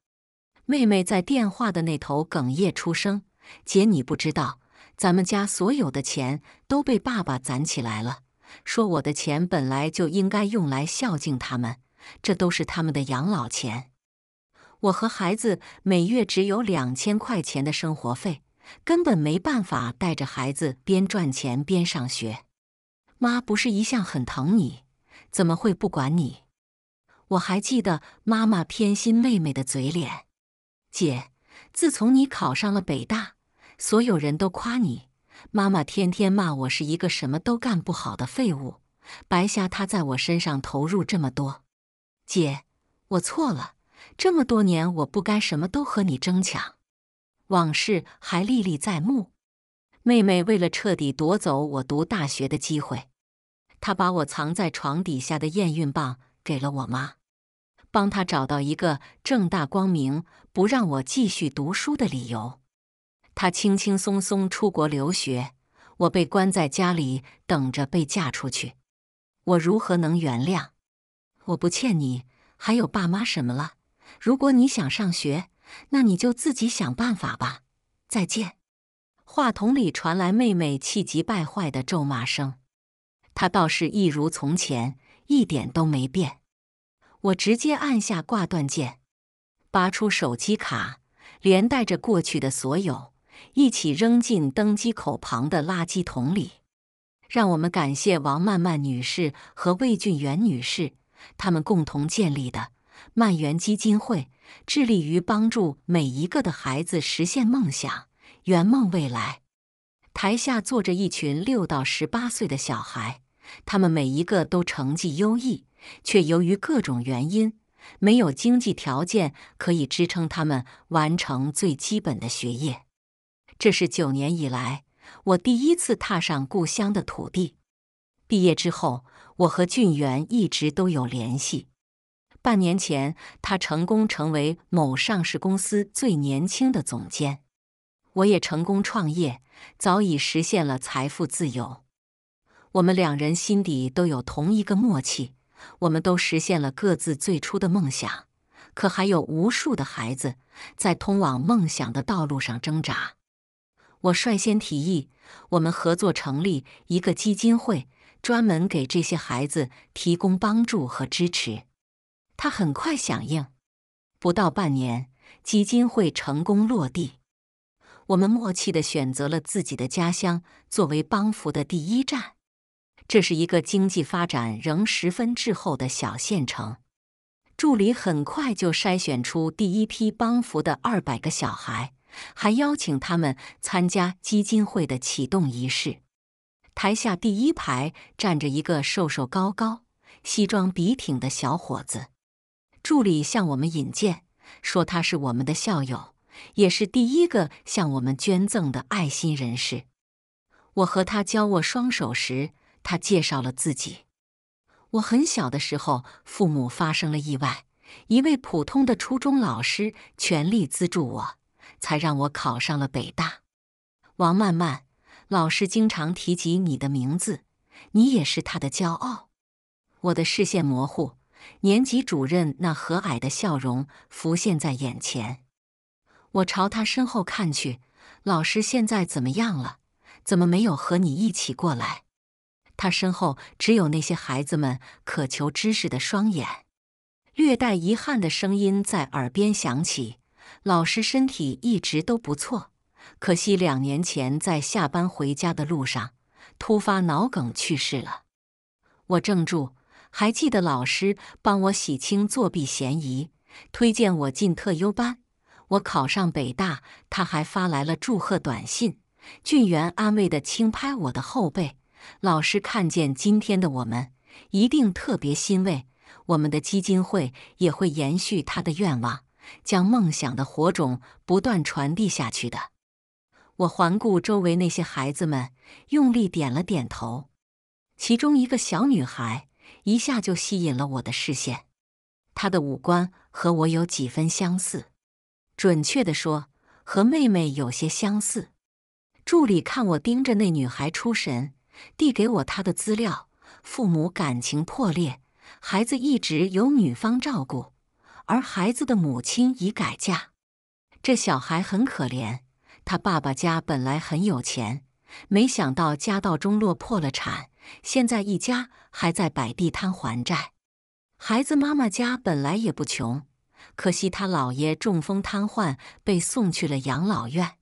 妹妹在电话的那头哽咽出声：“姐，你不知道，咱们家所有的钱都被爸爸攒起来了。说我的钱本来就应该用来孝敬他们，这都是他们的养老钱。”我和孩子每月只有两千块钱的生活费，根本没办法带着孩子边赚钱边上学。妈不是一向很疼你，怎么会不管你？我还记得妈妈偏心妹妹的嘴脸。姐，自从你考上了北大，所有人都夸你，妈妈天天骂我是一个什么都干不好的废物，白瞎她在我身上投入这么多。姐，我错了。这么多年，我不该什么都和你争抢。往事还历历在目。妹妹为了彻底夺走我读大学的机会，她把我藏在床底下的验孕棒给了我妈，帮她找到一个正大光明不让我继续读书的理由。她轻轻松松出国留学，我被关在家里等着被嫁出去。我如何能原谅？我不欠你，还有爸妈什么了？如果你想上学，那你就自己想办法吧。再见。话筒里传来妹妹气急败坏的咒骂声。她倒是一如从前，一点都没变。我直接按下挂断键，拔出手机卡，连带着过去的所有一起扔进登机口旁的垃圾桶里。让我们感谢王曼曼女士和魏俊元女士，他们共同建立的。曼元基金会致力于帮助每一个的孩子实现梦想，圆梦未来。台下坐着一群六到十八岁的小孩，他们每一个都成绩优异，却由于各种原因没有经济条件可以支撑他们完成最基本的学业。这是九年以来我第一次踏上故乡的土地。毕业之后，我和俊元一直都有联系。半年前，他成功成为某上市公司最年轻的总监。我也成功创业，早已实现了财富自由。我们两人心底都有同一个默契：，我们都实现了各自最初的梦想。可还有无数的孩子在通往梦想的道路上挣扎。我率先提议，我们合作成立一个基金会，专门给这些孩子提供帮助和支持。他很快响应，不到半年，基金会成功落地。我们默契的选择了自己的家乡作为帮扶的第一站，这是一个经济发展仍十分滞后的小县城。助理很快就筛选出第一批帮扶的二百个小孩，还邀请他们参加基金会的启动仪式。台下第一排站着一个瘦瘦高高、西装笔挺的小伙子。助理向我们引荐，说他是我们的校友，也是第一个向我们捐赠的爱心人士。我和他交握双手时，他介绍了自己。我很小的时候，父母发生了意外，一位普通的初中老师全力资助我，才让我考上了北大。王曼曼老师经常提及你的名字，你也是他的骄傲。我的视线模糊。年级主任那和蔼的笑容浮现在眼前，我朝他身后看去。老师现在怎么样了？怎么没有和你一起过来？他身后只有那些孩子们渴求知识的双眼。略带遗憾的声音在耳边响起：“老师身体一直都不错，可惜两年前在下班回家的路上突发脑梗去世了。”我怔住。还记得老师帮我洗清作弊嫌疑，推荐我进特优班。我考上北大，他还发来了祝贺短信。俊元安慰地轻拍我的后背：“老师看见今天的我们，一定特别欣慰。我们的基金会也会延续他的愿望，将梦想的火种不断传递下去的。”我环顾周围那些孩子们，用力点了点头。其中一个小女孩。一下就吸引了我的视线，她的五官和我有几分相似，准确的说，和妹妹有些相似。助理看我盯着那女孩出神，递给我她的资料：父母感情破裂，孩子一直由女方照顾，而孩子的母亲已改嫁。这小孩很可怜，他爸爸家本来很有钱，没想到家道中落，破了产。现在一家还在摆地摊还债，孩子妈妈家本来也不穷，可惜他姥爷中风瘫痪，被送去了养老院。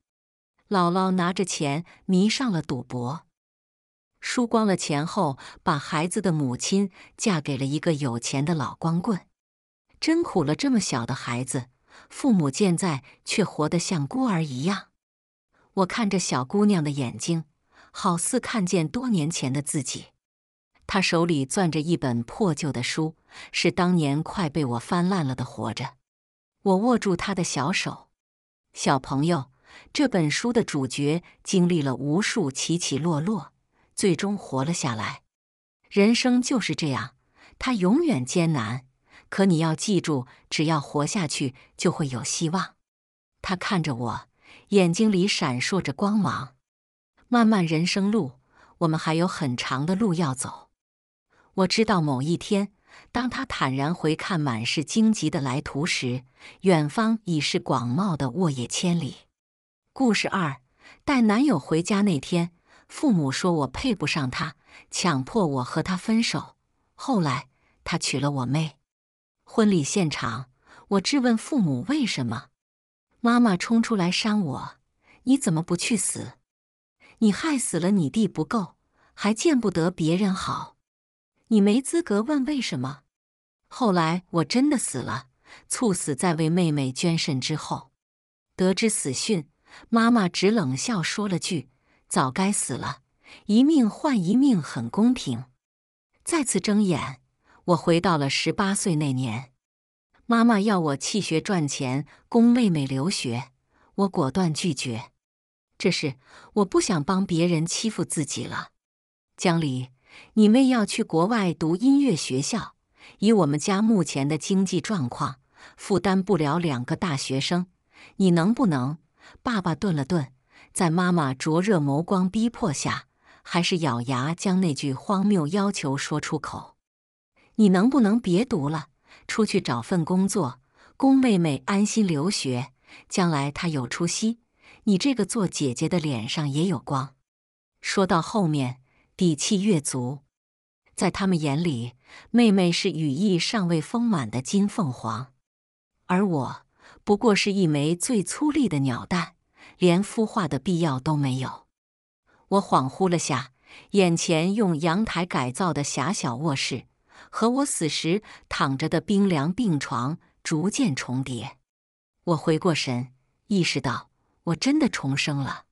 姥姥拿着钱迷上了赌博，输光了钱后，把孩子的母亲嫁给了一个有钱的老光棍。真苦了这么小的孩子，父母健在却活得像孤儿一样。我看着小姑娘的眼睛。好似看见多年前的自己，他手里攥着一本破旧的书，是当年快被我翻烂了的《活着》。我握住他的小手，小朋友，这本书的主角经历了无数起起落落，最终活了下来。人生就是这样，它永远艰难，可你要记住，只要活下去，就会有希望。他看着我，眼睛里闪烁着光芒。漫漫人生路，我们还有很长的路要走。我知道某一天，当他坦然回看满是荆棘的来途时，远方已是广袤的沃野千里。故事二：带男友回家那天，父母说我配不上他，强迫我和他分手。后来他娶了我妹。婚礼现场，我质问父母为什么？妈妈冲出来扇我：“你怎么不去死？”你害死了你弟不够，还见不得别人好，你没资格问为什么。后来我真的死了，猝死在为妹妹捐肾之后。得知死讯，妈妈只冷笑说了句：“早该死了，一命换一命很公平。”再次睁眼，我回到了十八岁那年，妈妈要我弃学赚钱供妹妹留学，我果断拒绝。这是我不想帮别人欺负自己了，江离，你妹要去国外读音乐学校，以我们家目前的经济状况，负担不了两个大学生，你能不能？爸爸顿了顿，在妈妈灼热眸光逼迫下，还是咬牙将那句荒谬要求说出口：“你能不能别读了，出去找份工作，供妹妹安心留学，将来她有出息？”你这个做姐姐的脸上也有光，说到后面底气越足，在他们眼里，妹妹是羽翼尚未丰满的金凤凰，而我不过是一枚最粗粝的鸟蛋，连孵化的必要都没有。我恍惚了下，眼前用阳台改造的狭小卧室和我死时躺着的冰凉病床逐渐重叠，我回过神，意识到。我真的重生了，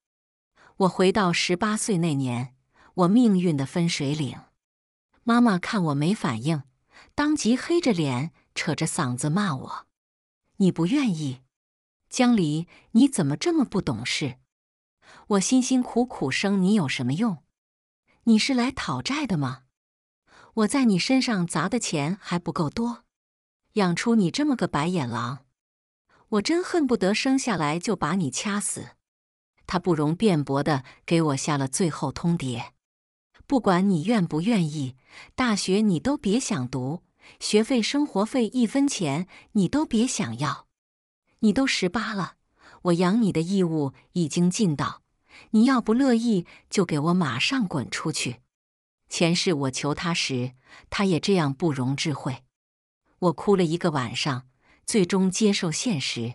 我回到十八岁那年，我命运的分水岭。妈妈看我没反应，当即黑着脸，扯着嗓子骂我：“你不愿意？江离，你怎么这么不懂事？我辛辛苦苦生你有什么用？你是来讨债的吗？我在你身上砸的钱还不够多，养出你这么个白眼狼！”我真恨不得生下来就把你掐死。他不容辩驳地给我下了最后通牒：不管你愿不愿意，大学你都别想读，学费、生活费一分钱你都别想要。你都十八了，我养你的义务已经尽到，你要不乐意，就给我马上滚出去。前世我求他时，他也这样不容智慧。我哭了一个晚上。最终接受现实。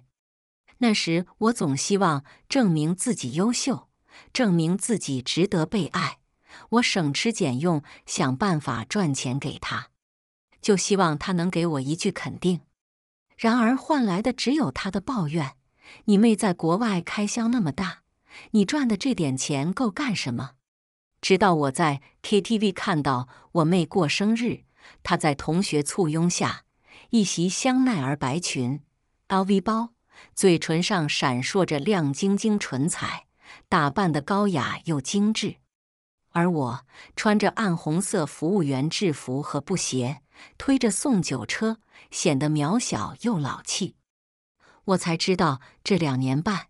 那时我总希望证明自己优秀，证明自己值得被爱。我省吃俭用，想办法赚钱给他，就希望他能给我一句肯定。然而换来的只有他的抱怨：“你妹在国外开销那么大，你赚的这点钱够干什么？”直到我在 KTV 看到我妹过生日，她在同学簇拥下。一袭香奈儿白裙、LV 包，嘴唇上闪烁着亮晶晶唇彩，打扮的高雅又精致。而我穿着暗红色服务员制服和布鞋，推着送酒车，显得渺小又老气。我才知道，这两年半，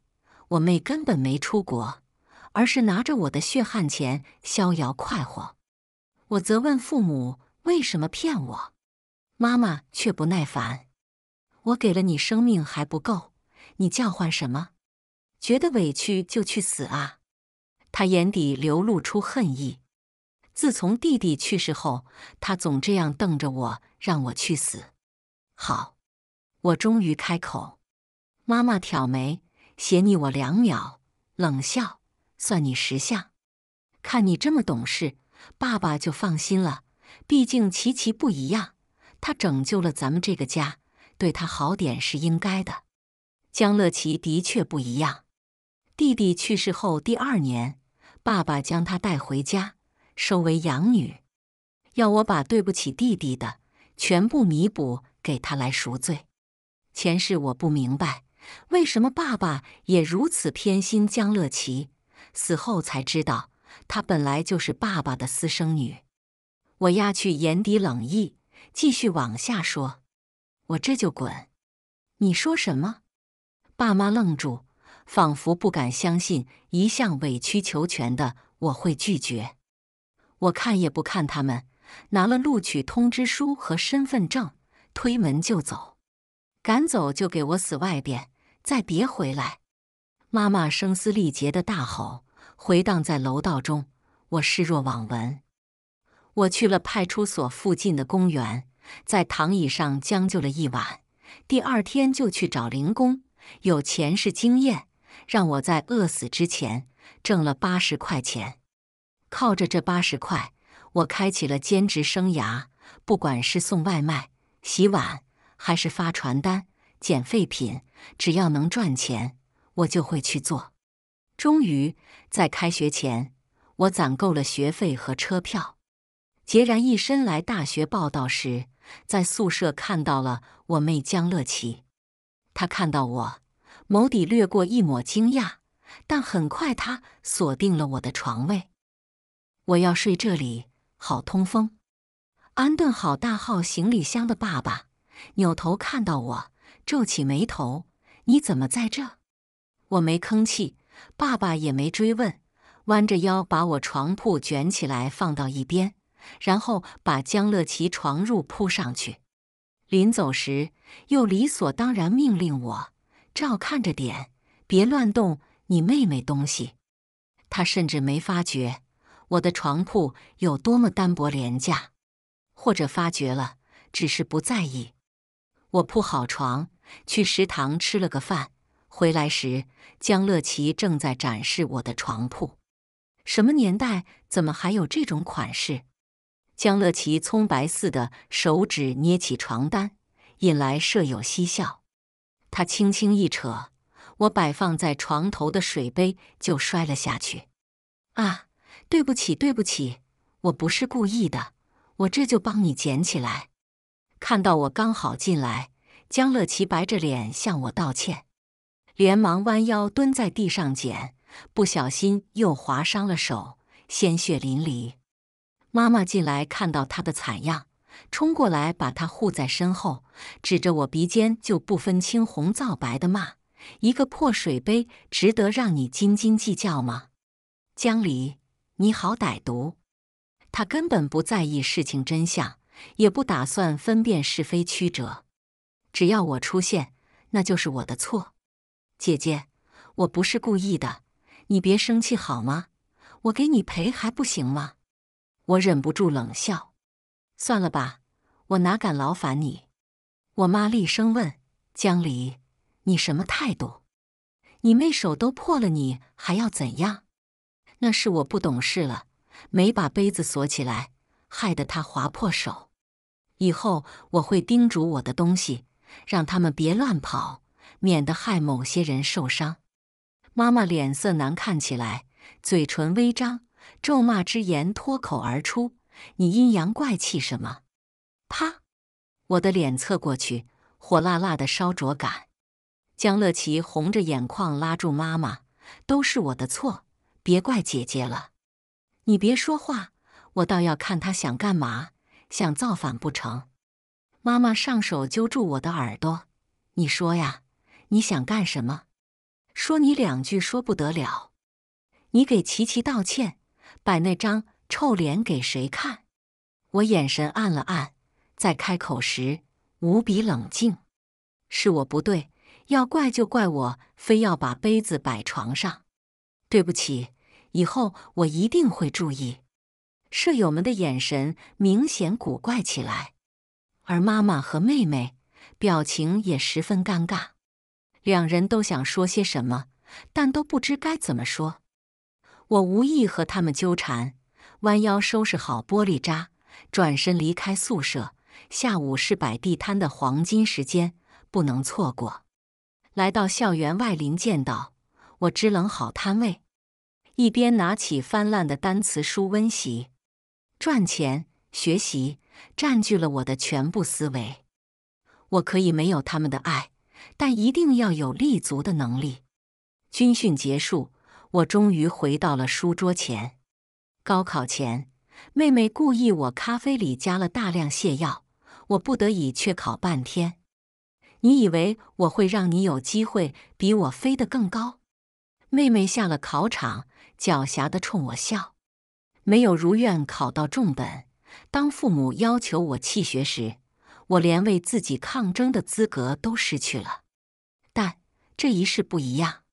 我妹根本没出国，而是拿着我的血汗钱逍遥快活。我责问父母：“为什么骗我？”妈妈却不耐烦，我给了你生命还不够，你叫唤什么？觉得委屈就去死啊！他眼底流露出恨意。自从弟弟去世后，他总这样瞪着我，让我去死。好，我终于开口。妈妈挑眉，斜睨我两秒，冷笑：“算你识相。看你这么懂事，爸爸就放心了。毕竟琪琪不一样。”他拯救了咱们这个家，对他好点是应该的。江乐琪的确不一样。弟弟去世后第二年，爸爸将她带回家，收为养女，要我把对不起弟弟的全部弥补给他来赎罪。前世我不明白为什么爸爸也如此偏心江乐琪，死后才知道她本来就是爸爸的私生女。我压去眼底冷意。继续往下说，我这就滚！你说什么？爸妈愣住，仿佛不敢相信一向委曲求全的我会拒绝。我看也不看他们，拿了录取通知书和身份证，推门就走。敢走就给我死外边，再别回来！妈妈声嘶力竭的大吼，回荡在楼道中，我视若罔闻。我去了派出所附近的公园，在躺椅上将就了一晚。第二天就去找零工，有钱是经验，让我在饿死之前挣了八十块钱。靠着这八十块，我开启了兼职生涯。不管是送外卖、洗碗，还是发传单、捡废品，只要能赚钱，我就会去做。终于在开学前，我攒够了学费和车票。孑然一身来大学报道时，在宿舍看到了我妹江乐琪。她看到我，眸底掠过一抹惊讶，但很快她锁定了我的床位。我要睡这里，好通风。安顿好大号行李箱的爸爸，扭头看到我，皱起眉头：“你怎么在这？”我没吭气，爸爸也没追问，弯着腰把我床铺卷起来放到一边。然后把江乐琪床褥铺上去，临走时又理所当然命令我照看着点，别乱动你妹妹东西。他甚至没发觉我的床铺有多么单薄廉价，或者发觉了，只是不在意。我铺好床，去食堂吃了个饭，回来时江乐琪正在展示我的床铺。什么年代？怎么还有这种款式？江乐奇葱白似的手指捏起床单，引来舍友嬉笑。他轻轻一扯，我摆放在床头的水杯就摔了下去。啊，对不起，对不起，我不是故意的，我这就帮你捡起来。看到我刚好进来，江乐奇白着脸向我道歉，连忙弯腰蹲在地上捡，不小心又划伤了手，鲜血淋漓。妈妈进来，看到他的惨样，冲过来把他护在身后，指着我鼻尖就不分青红皂白的骂：“一个破水杯值得让你斤斤计较吗？江离，你好歹毒！”他根本不在意事情真相，也不打算分辨是非曲折，只要我出现，那就是我的错。姐姐，我不是故意的，你别生气好吗？我给你赔还不行吗？我忍不住冷笑，算了吧，我哪敢劳烦你？我妈厉声问：“江离，你什么态度？你妹手都破了，你还要怎样？”那是我不懂事了，没把杯子锁起来，害得她划破手。以后我会叮嘱我的东西，让他们别乱跑，免得害某些人受伤。妈妈脸色难看起来，嘴唇微张。咒骂之言脱口而出，你阴阳怪气什么？啪！我的脸侧过去，火辣辣的烧灼感。江乐琪红着眼眶拉住妈妈：“都是我的错，别怪姐姐了。”你别说话，我倒要看他想干嘛，想造反不成？妈妈上手揪住我的耳朵：“你说呀，你想干什么？说你两句说不得了，你给琪琪道歉。”摆那张臭脸给谁看？我眼神暗了暗，在开口时无比冷静。是我不对，要怪就怪我非要把杯子摆床上。对不起，以后我一定会注意。舍友们的眼神明显古怪起来，而妈妈和妹妹表情也十分尴尬，两人都想说些什么，但都不知该怎么说。我无意和他们纠缠，弯腰收拾好玻璃渣，转身离开宿舍。下午是摆地摊的黄金时间，不能错过。来到校园外林见到我支棱好摊位，一边拿起翻烂的单词书温习，赚钱学习占据了我的全部思维。我可以没有他们的爱，但一定要有立足的能力。军训结束。我终于回到了书桌前。高考前，妹妹故意我咖啡里加了大量泻药，我不得已缺考半天。你以为我会让你有机会比我飞得更高？妹妹下了考场，狡黠的冲我笑。没有如愿考到重本。当父母要求我弃学时，我连为自己抗争的资格都失去了。但这一世不一样。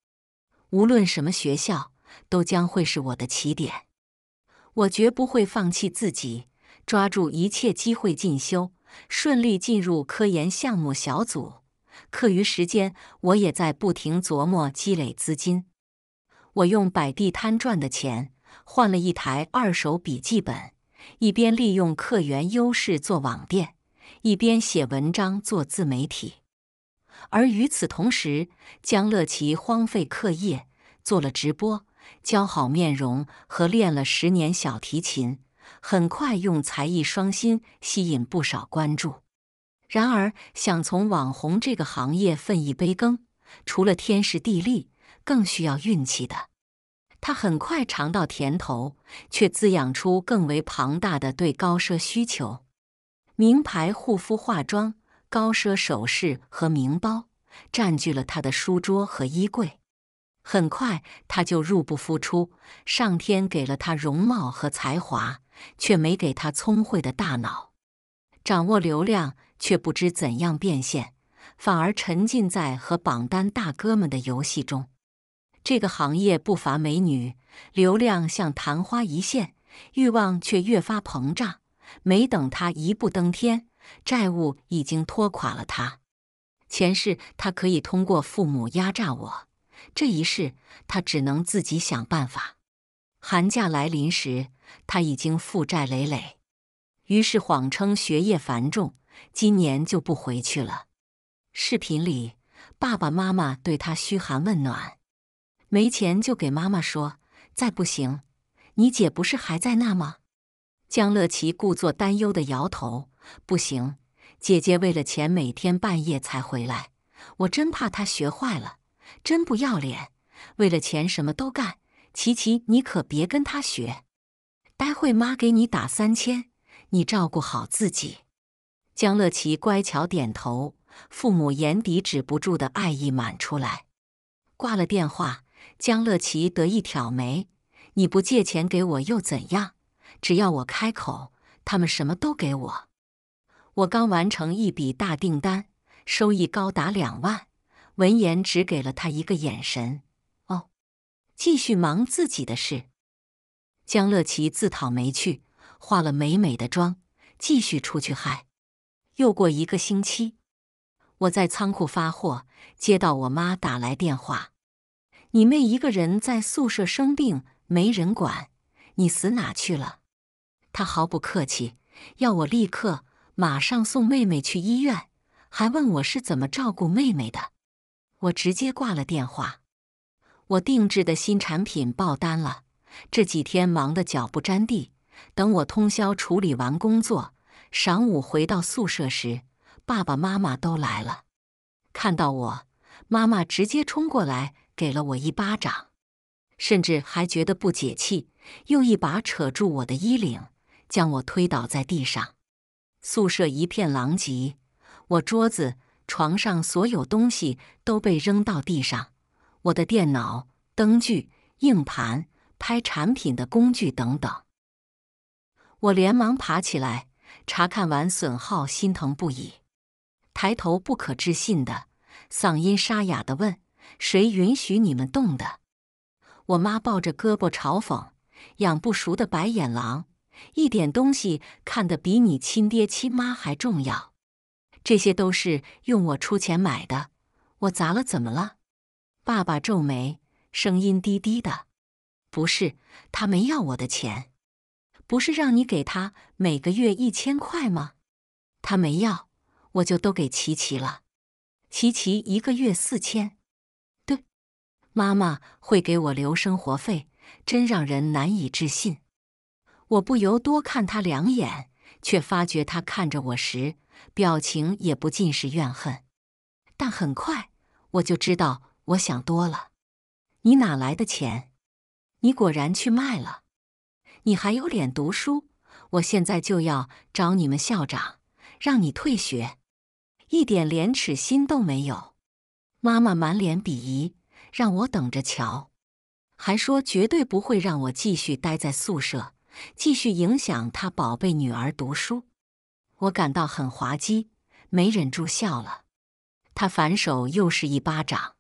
无论什么学校，都将会是我的起点。我绝不会放弃自己，抓住一切机会进修，顺利进入科研项目小组。课余时间，我也在不停琢磨积累资金。我用摆地摊赚的钱换了一台二手笔记本，一边利用客源优势做网店，一边写文章做自媒体。而与此同时，江乐琪荒废课业，做了直播，教好面容和练了十年小提琴，很快用才艺双馨吸引不少关注。然而，想从网红这个行业分一杯羹，除了天时地利，更需要运气的。他很快尝到甜头，却滋养出更为庞大的对高奢需求，名牌护肤、化妆。高奢首饰和名包占据了他的书桌和衣柜，很快他就入不敷出。上天给了他容貌和才华，却没给他聪慧的大脑。掌握流量却不知怎样变现，反而沉浸在和榜单大哥们的游戏中。这个行业不乏美女，流量像昙花一现，欲望却越发膨胀。没等他一步登天。债务已经拖垮了他。前世他可以通过父母压榨我，这一世他只能自己想办法。寒假来临时，他已经负债累累，于是谎称学业繁重，今年就不回去了。视频里，爸爸妈妈对他嘘寒问暖，没钱就给妈妈说：“再不行，你姐不是还在那吗？”江乐琪故作担忧的摇头。不行，姐姐为了钱每天半夜才回来，我真怕她学坏了，真不要脸，为了钱什么都干。琪琪，你可别跟她学。待会妈给你打三千，你照顾好自己。江乐琪乖巧点头，父母眼底止不住的爱意满出来。挂了电话，江乐琪得意挑眉：“你不借钱给我又怎样？只要我开口，他们什么都给我。”我刚完成一笔大订单，收益高达两万。闻言，只给了他一个眼神：“哦，继续忙自己的事。”江乐琪自讨没趣，化了美美的妆，继续出去嗨。又过一个星期，我在仓库发货，接到我妈打来电话：“你妹一个人在宿舍生病，没人管，你死哪去了？”她毫不客气，要我立刻。马上送妹妹去医院，还问我是怎么照顾妹妹的。我直接挂了电话。我定制的新产品爆单了，这几天忙得脚不沾地。等我通宵处理完工作，晌午回到宿舍时，爸爸妈妈都来了。看到我，妈妈直接冲过来给了我一巴掌，甚至还觉得不解气，又一把扯住我的衣领，将我推倒在地上。宿舍一片狼藉，我桌子、床上所有东西都被扔到地上，我的电脑、灯具、硬盘、拍产品的工具等等。我连忙爬起来查看完损耗，心疼不已，抬头不可置信的，嗓音沙哑的问：“谁允许你们动的？”我妈抱着胳膊嘲讽：“养不熟的白眼狼。”一点东西看得比你亲爹亲妈还重要，这些都是用我出钱买的，我砸了怎么了？爸爸皱眉，声音低低的。不是，他没要我的钱，不是让你给他每个月一千块吗？他没要，我就都给琪琪了。琪琪一个月四千，对，妈妈会给我留生活费，真让人难以置信。我不由多看他两眼，却发觉他看着我时，表情也不尽是怨恨。但很快我就知道，我想多了。你哪来的钱？你果然去卖了。你还有脸读书？我现在就要找你们校长，让你退学。一点廉耻心都没有。妈妈满脸鄙夷，让我等着瞧，还说绝对不会让我继续待在宿舍。继续影响他宝贝女儿读书，我感到很滑稽，没忍住笑了。他反手又是一巴掌，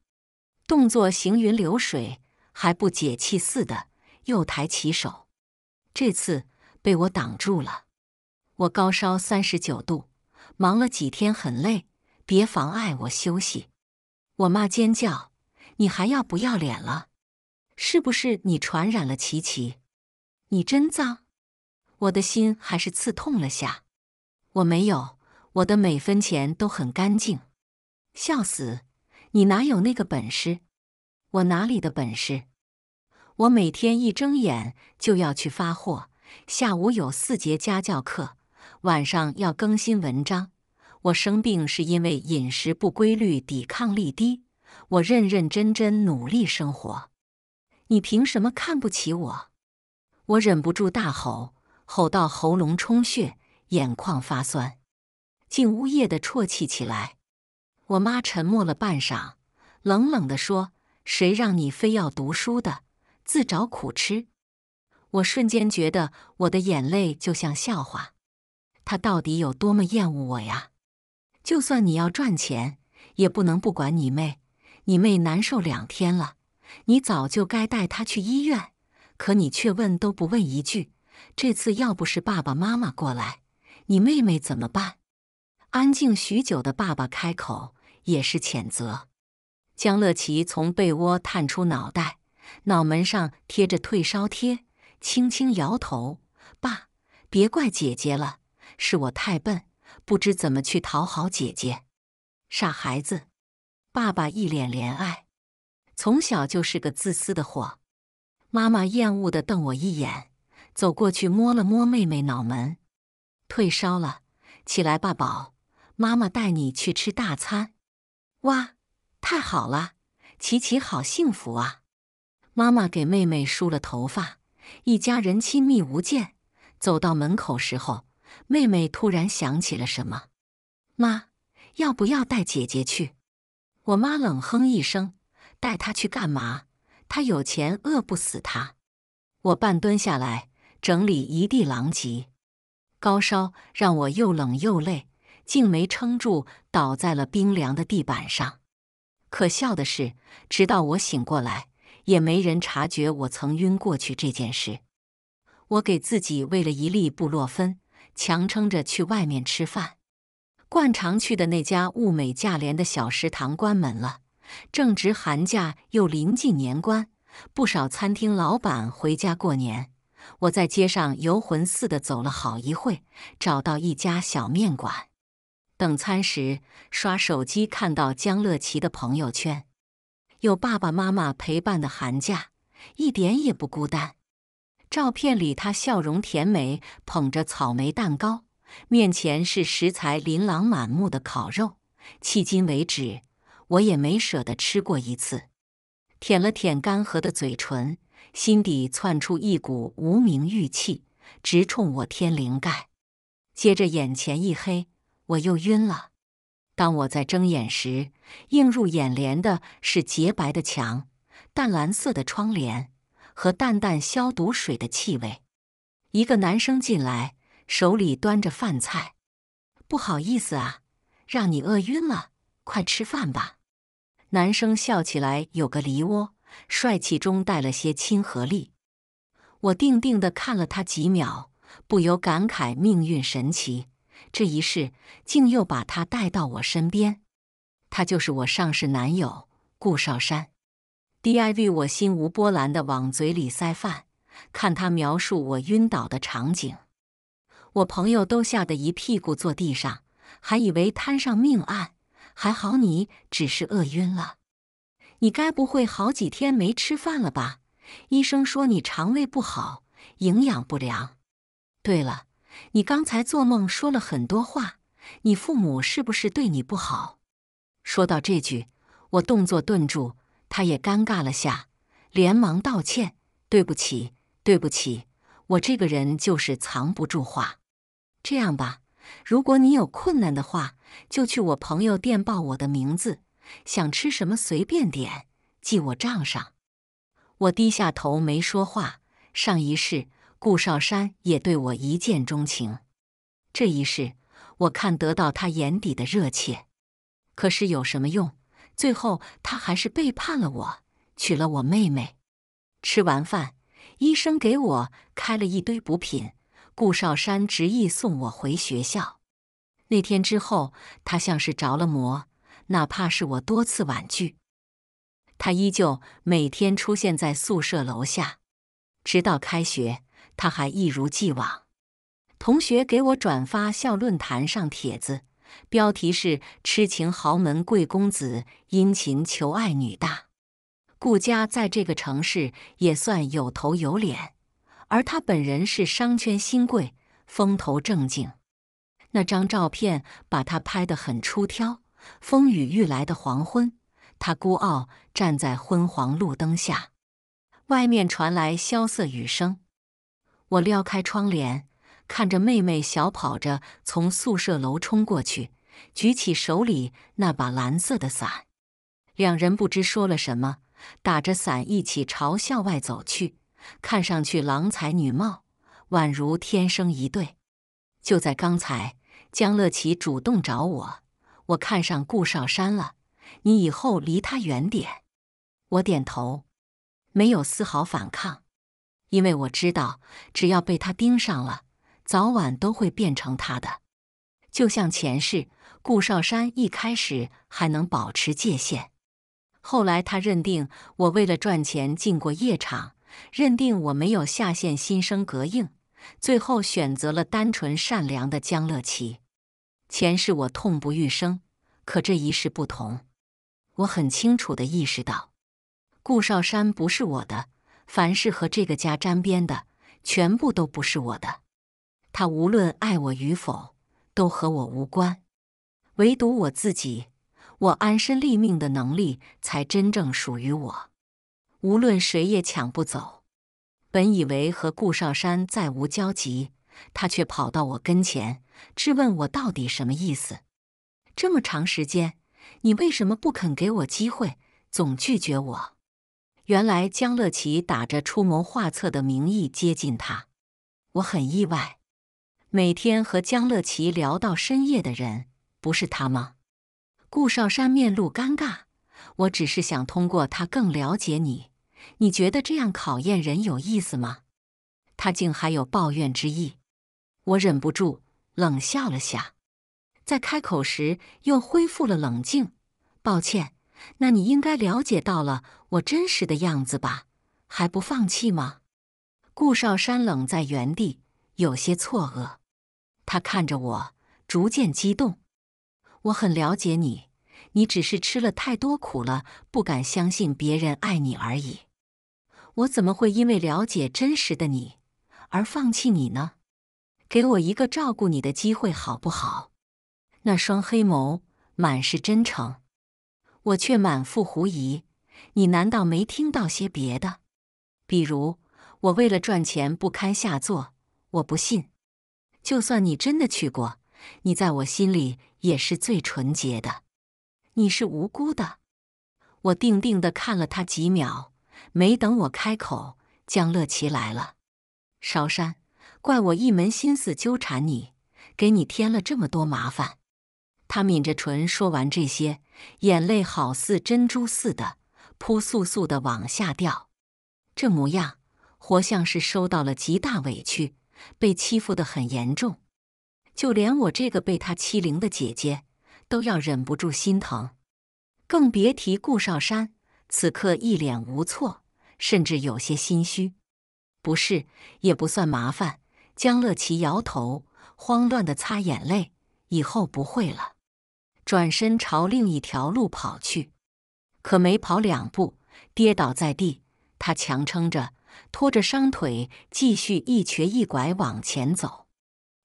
动作行云流水，还不解气似的又抬起手。这次被我挡住了。我高烧三十九度，忙了几天很累，别妨碍我休息。我妈尖叫：“你还要不要脸了？是不是你传染了琪琪？”你真脏，我的心还是刺痛了下。我没有，我的每分钱都很干净。笑死，你哪有那个本事？我哪里的本事？我每天一睁眼就要去发货，下午有四节家教课，晚上要更新文章。我生病是因为饮食不规律，抵抗力低。我认认真真努力生活，你凭什么看不起我？我忍不住大吼，吼到喉咙充血，眼眶发酸，竟呜咽的啜泣起来。我妈沉默了半晌，冷冷的说：“谁让你非要读书的，自找苦吃。”我瞬间觉得我的眼泪就像笑话。她到底有多么厌恶我呀？就算你要赚钱，也不能不管你妹。你妹难受两天了，你早就该带她去医院。可你却问都不问一句，这次要不是爸爸妈妈过来，你妹妹怎么办？安静许久的爸爸开口，也是谴责。江乐琪从被窝探出脑袋，脑门上贴着退烧贴，轻轻摇头：“爸，别怪姐姐了，是我太笨，不知怎么去讨好姐姐。”傻孩子，爸爸一脸怜爱，从小就是个自私的货。妈妈厌恶地瞪我一眼，走过去摸了摸妹妹脑门，退烧了，起来吧，宝。妈妈带你去吃大餐。哇，太好了，琪琪好幸福啊！妈妈给妹妹梳了头发，一家人亲密无间。走到门口时候，妹妹突然想起了什么，妈，要不要带姐姐去？我妈冷哼一声，带她去干嘛？他有钱，饿不死他。我半蹲下来整理一地狼藉，高烧让我又冷又累，竟没撑住，倒在了冰凉的地板上。可笑的是，直到我醒过来，也没人察觉我曾晕过去这件事。我给自己喂了一粒布洛芬，强撑着去外面吃饭。惯常去的那家物美价廉的小食堂关门了。正值寒假，又临近年关，不少餐厅老板回家过年。我在街上游魂似的走了好一会，找到一家小面馆。等餐时，刷手机看到江乐琪的朋友圈，有爸爸妈妈陪伴的寒假一点也不孤单。照片里他笑容甜美，捧着草莓蛋糕，面前是食材琳琅满目的烤肉。迄今为止。我也没舍得吃过一次，舔了舔干涸的嘴唇，心底窜出一股无名欲气，直冲我天灵盖。接着眼前一黑，我又晕了。当我在睁眼时，映入眼帘的是洁白的墙、淡蓝色的窗帘和淡淡消毒水的气味。一个男生进来，手里端着饭菜，不好意思啊，让你饿晕了，快吃饭吧。男生笑起来有个梨窝，帅气中带了些亲和力。我定定地看了他几秒，不由感慨命运神奇，这一世竟又把他带到我身边。他就是我上世男友顾少山。D I Y，我心无波澜地往嘴里塞饭，看他描述我晕倒的场景。我朋友都吓得一屁股坐地上，还以为摊上命案。还好你只是饿晕了，你该不会好几天没吃饭了吧？医生说你肠胃不好，营养不良。对了，你刚才做梦说了很多话，你父母是不是对你不好？说到这句，我动作顿住，他也尴尬了下，连忙道歉：“对不起，对不起，我这个人就是藏不住话。”这样吧，如果你有困难的话。就去我朋友店报我的名字，想吃什么随便点，记我账上。我低下头没说话。上一世顾少山也对我一见钟情，这一世我看得到他眼底的热切，可是有什么用？最后他还是背叛了我，娶了我妹妹。吃完饭，医生给我开了一堆补品，顾少山执意送我回学校。那天之后，他像是着了魔，哪怕是我多次婉拒，他依旧每天出现在宿舍楼下。直到开学，他还一如既往。同学给我转发校论坛上帖子，标题是“痴情豪门贵公子殷勤求爱女大顾家在这个城市也算有头有脸，而他本人是商圈新贵，风头正劲。”那张照片把他拍得很出挑。风雨欲来的黄昏，他孤傲站在昏黄路灯下。外面传来萧瑟雨声。我撩开窗帘，看着妹妹小跑着从宿舍楼冲过去，举起手里那把蓝色的伞。两人不知说了什么，打着伞一起朝校外走去，看上去郎才女貌，宛如天生一对。就在刚才。江乐奇主动找我，我看上顾少山了，你以后离他远点。我点头，没有丝毫反抗，因为我知道，只要被他盯上了，早晚都会变成他的。就像前世，顾少山一开始还能保持界限，后来他认定我为了赚钱进过夜场，认定我没有下线，心生膈应。最后选择了单纯善良的江乐琪。前世我痛不欲生，可这一世不同。我很清楚地意识到，顾少山不是我的，凡是和这个家沾边的，全部都不是我的。他无论爱我与否，都和我无关。唯独我自己，我安身立命的能力才真正属于我，无论谁也抢不走。本以为和顾少山再无交集，他却跑到我跟前质问我到底什么意思。这么长时间，你为什么不肯给我机会，总拒绝我？原来江乐奇打着出谋划策的名义接近他，我很意外。每天和江乐奇聊到深夜的人，不是他吗？顾少山面露尴尬，我只是想通过他更了解你。你觉得这样考验人有意思吗？他竟还有抱怨之意，我忍不住冷笑了下，在开口时又恢复了冷静。抱歉，那你应该了解到了我真实的样子吧？还不放弃吗？顾少山冷在原地，有些错愕，他看着我，逐渐激动。我很了解你，你只是吃了太多苦了，不敢相信别人爱你而已。我怎么会因为了解真实的你而放弃你呢？给我一个照顾你的机会好不好？那双黑眸满是真诚，我却满腹狐疑。你难道没听到些别的？比如我为了赚钱不堪下作？我不信。就算你真的去过，你在我心里也是最纯洁的。你是无辜的。我定定的看了他几秒。没等我开口，江乐琪来了。韶山，怪我一门心思纠缠你，给你添了这么多麻烦。她抿着唇，说完这些，眼泪好似珍珠似的扑簌簌的往下掉。这模样，活像是受到了极大委屈，被欺负的很严重。就连我这个被他欺凌的姐姐，都要忍不住心疼，更别提顾少山。此刻一脸无措，甚至有些心虚。不是，也不算麻烦。江乐奇摇头，慌乱的擦眼泪，以后不会了。转身朝另一条路跑去，可没跑两步，跌倒在地。他强撑着，拖着伤腿，继续一瘸一拐往前走。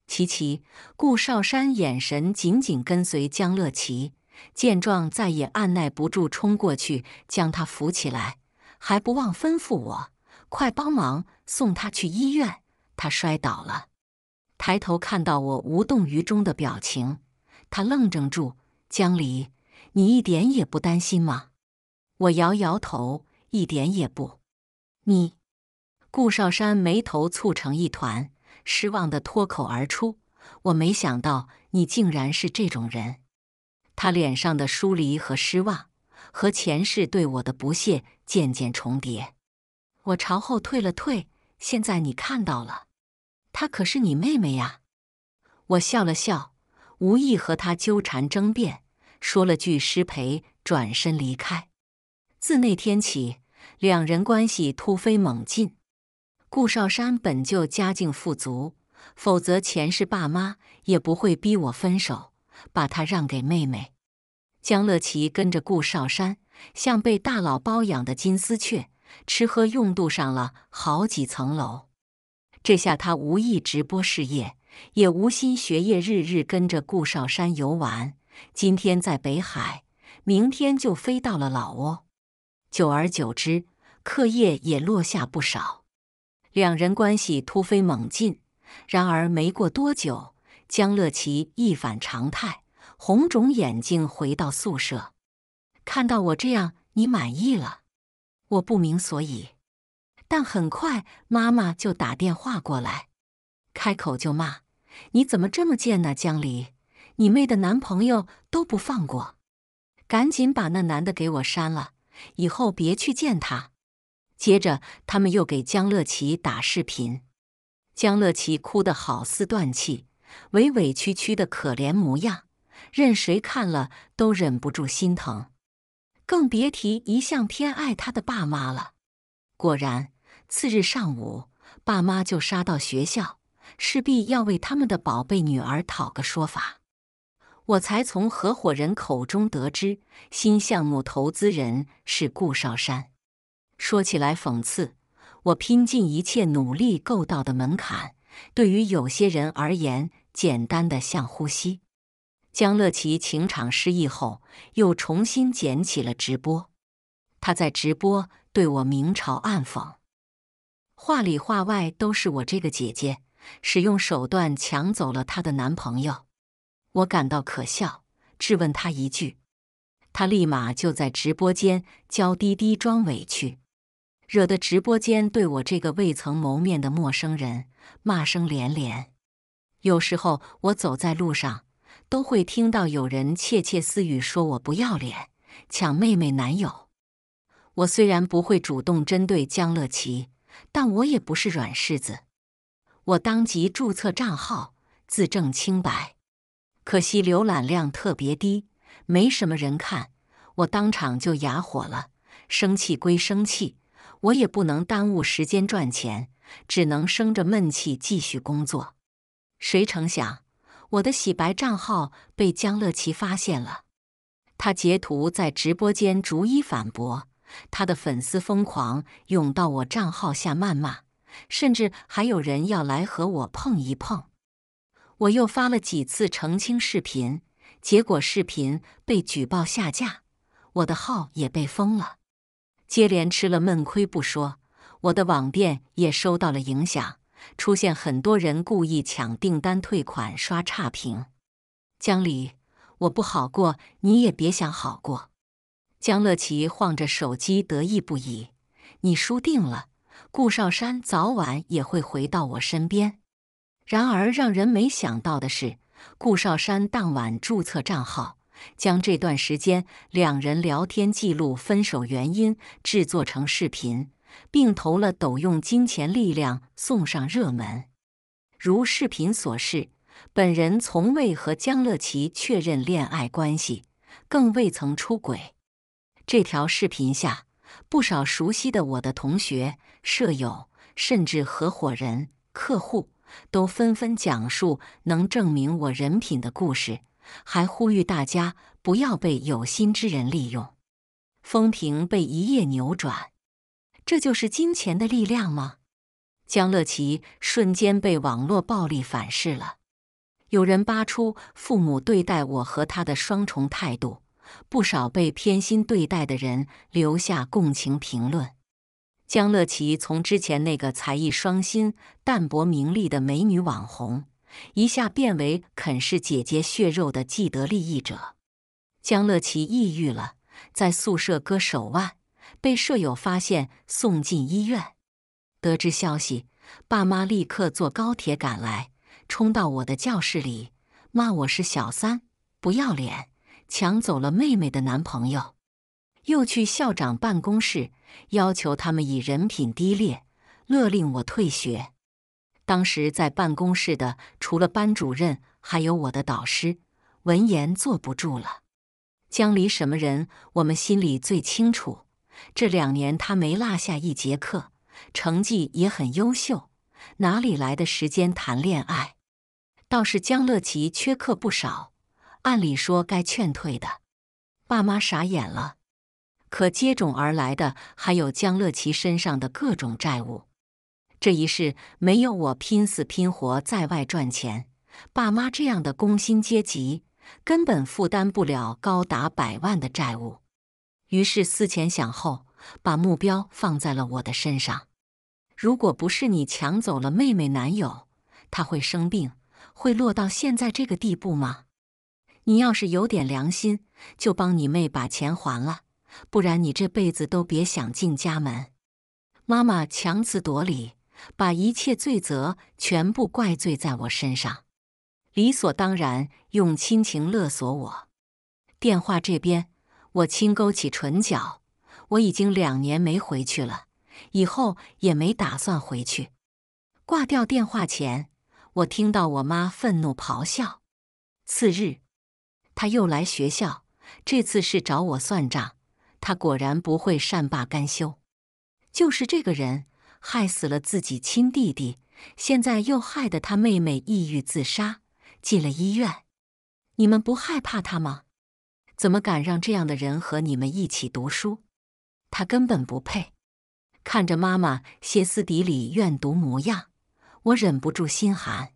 琪琪，顾少山眼神紧紧跟随江乐奇。见状，再也按耐不住，冲过去将他扶起来，还不忘吩咐我：“快帮忙送他去医院，他摔倒了。”抬头看到我无动于衷的表情，他愣怔住：“江离，你一点也不担心吗？”我摇摇头：“一点也不。”你，顾少山眉头蹙成一团，失望的脱口而出：“我没想到你竟然是这种人。”他脸上的疏离和失望，和前世对我的不屑渐渐重叠。我朝后退了退。现在你看到了，她可是你妹妹呀。我笑了笑，无意和他纠缠争辩，说了句失陪，转身离开。自那天起，两人关系突飞猛进。顾少山本就家境富足，否则前世爸妈也不会逼我分手。把他让给妹妹，江乐琪跟着顾少山，像被大佬包养的金丝雀，吃喝用度上了好几层楼。这下他无意直播事业，也无心学业，日日跟着顾少山游玩。今天在北海，明天就飞到了老挝。久而久之，课业也落下不少，两人关系突飞猛进。然而没过多久。江乐琪一反常态，红肿眼睛回到宿舍，看到我这样，你满意了？我不明所以，但很快妈妈就打电话过来，开口就骂：“你怎么这么贱呢，江离，你妹的男朋友都不放过，赶紧把那男的给我删了，以后别去见他。”接着他们又给江乐琪打视频，江乐琪哭得好似断气。委委屈屈的可怜模样，任谁看了都忍不住心疼，更别提一向偏爱他的爸妈了。果然，次日上午，爸妈就杀到学校，势必要为他们的宝贝女儿讨个说法。我才从合伙人口中得知，新项目投资人是顾少山。说起来讽刺，我拼尽一切努力够到的门槛，对于有些人而言。简单的像呼吸。江乐琪情场失意后，又重新捡起了直播。她在直播对我明嘲暗讽，话里话外都是我这个姐姐使用手段抢走了她的男朋友。我感到可笑，质问她一句，她立马就在直播间娇滴滴装委屈，惹得直播间对我这个未曾谋面的陌生人骂声连连。有时候我走在路上，都会听到有人窃窃私语，说我不要脸，抢妹妹男友。我虽然不会主动针对江乐琪，但我也不是软柿子。我当即注册账号自证清白，可惜浏览量特别低，没什么人看。我当场就哑火了。生气归生气，我也不能耽误时间赚钱，只能生着闷气继续工作。谁成想，我的洗白账号被江乐琪发现了，他截图在直播间逐一反驳，他的粉丝疯狂涌到我账号下谩骂，甚至还有人要来和我碰一碰。我又发了几次澄清视频，结果视频被举报下架，我的号也被封了，接连吃了闷亏不说，我的网店也受到了影响。出现很多人故意抢订单、退款、刷差评。江里，我不好过，你也别想好过。江乐奇晃着手机，得意不已：“你输定了，顾少山早晚也会回到我身边。”然而，让人没想到的是，顾少山当晚注册账号，将这段时间两人聊天记录、分手原因制作成视频。并投了抖，用金钱力量送上热门。如视频所示，本人从未和江乐琪确认恋爱关系，更未曾出轨。这条视频下，不少熟悉的我的同学、舍友，甚至合伙人、客户，都纷纷讲述能证明我人品的故事，还呼吁大家不要被有心之人利用。风评被一夜扭转。这就是金钱的力量吗？江乐琪瞬间被网络暴力反噬了。有人扒出父母对待我和他的双重态度，不少被偏心对待的人留下共情评论。江乐琪从之前那个才艺双馨、淡泊名利的美女网红，一下变为啃噬姐姐血肉的既得利益者。江乐琪抑郁了，在宿舍割手腕。被舍友发现，送进医院。得知消息，爸妈立刻坐高铁赶来，冲到我的教室里，骂我是小三，不要脸，抢走了妹妹的男朋友。又去校长办公室，要求他们以人品低劣勒令我退学。当时在办公室的除了班主任，还有我的导师。闻言坐不住了，江离什么人，我们心里最清楚。这两年他没落下一节课，成绩也很优秀，哪里来的时间谈恋爱？倒是江乐琪缺课不少，按理说该劝退的，爸妈傻眼了。可接踵而来的还有江乐琪身上的各种债务。这一世没有我拼死拼活在外赚钱，爸妈这样的工薪阶级根本负担不了高达百万的债务。于是思前想后，把目标放在了我的身上。如果不是你抢走了妹妹男友，她会生病，会落到现在这个地步吗？你要是有点良心，就帮你妹把钱还了，不然你这辈子都别想进家门。妈妈强词夺理，把一切罪责全部怪罪在我身上，理所当然用亲情勒索我。电话这边。我轻勾起唇角，我已经两年没回去了，以后也没打算回去。挂掉电话前，我听到我妈愤怒咆哮。次日，他又来学校，这次是找我算账。他果然不会善罢甘休。就是这个人害死了自己亲弟弟，现在又害得他妹妹抑郁自杀，进了医院。你们不害怕他吗？怎么敢让这样的人和你们一起读书？他根本不配！看着妈妈歇斯底里怨毒模样，我忍不住心寒。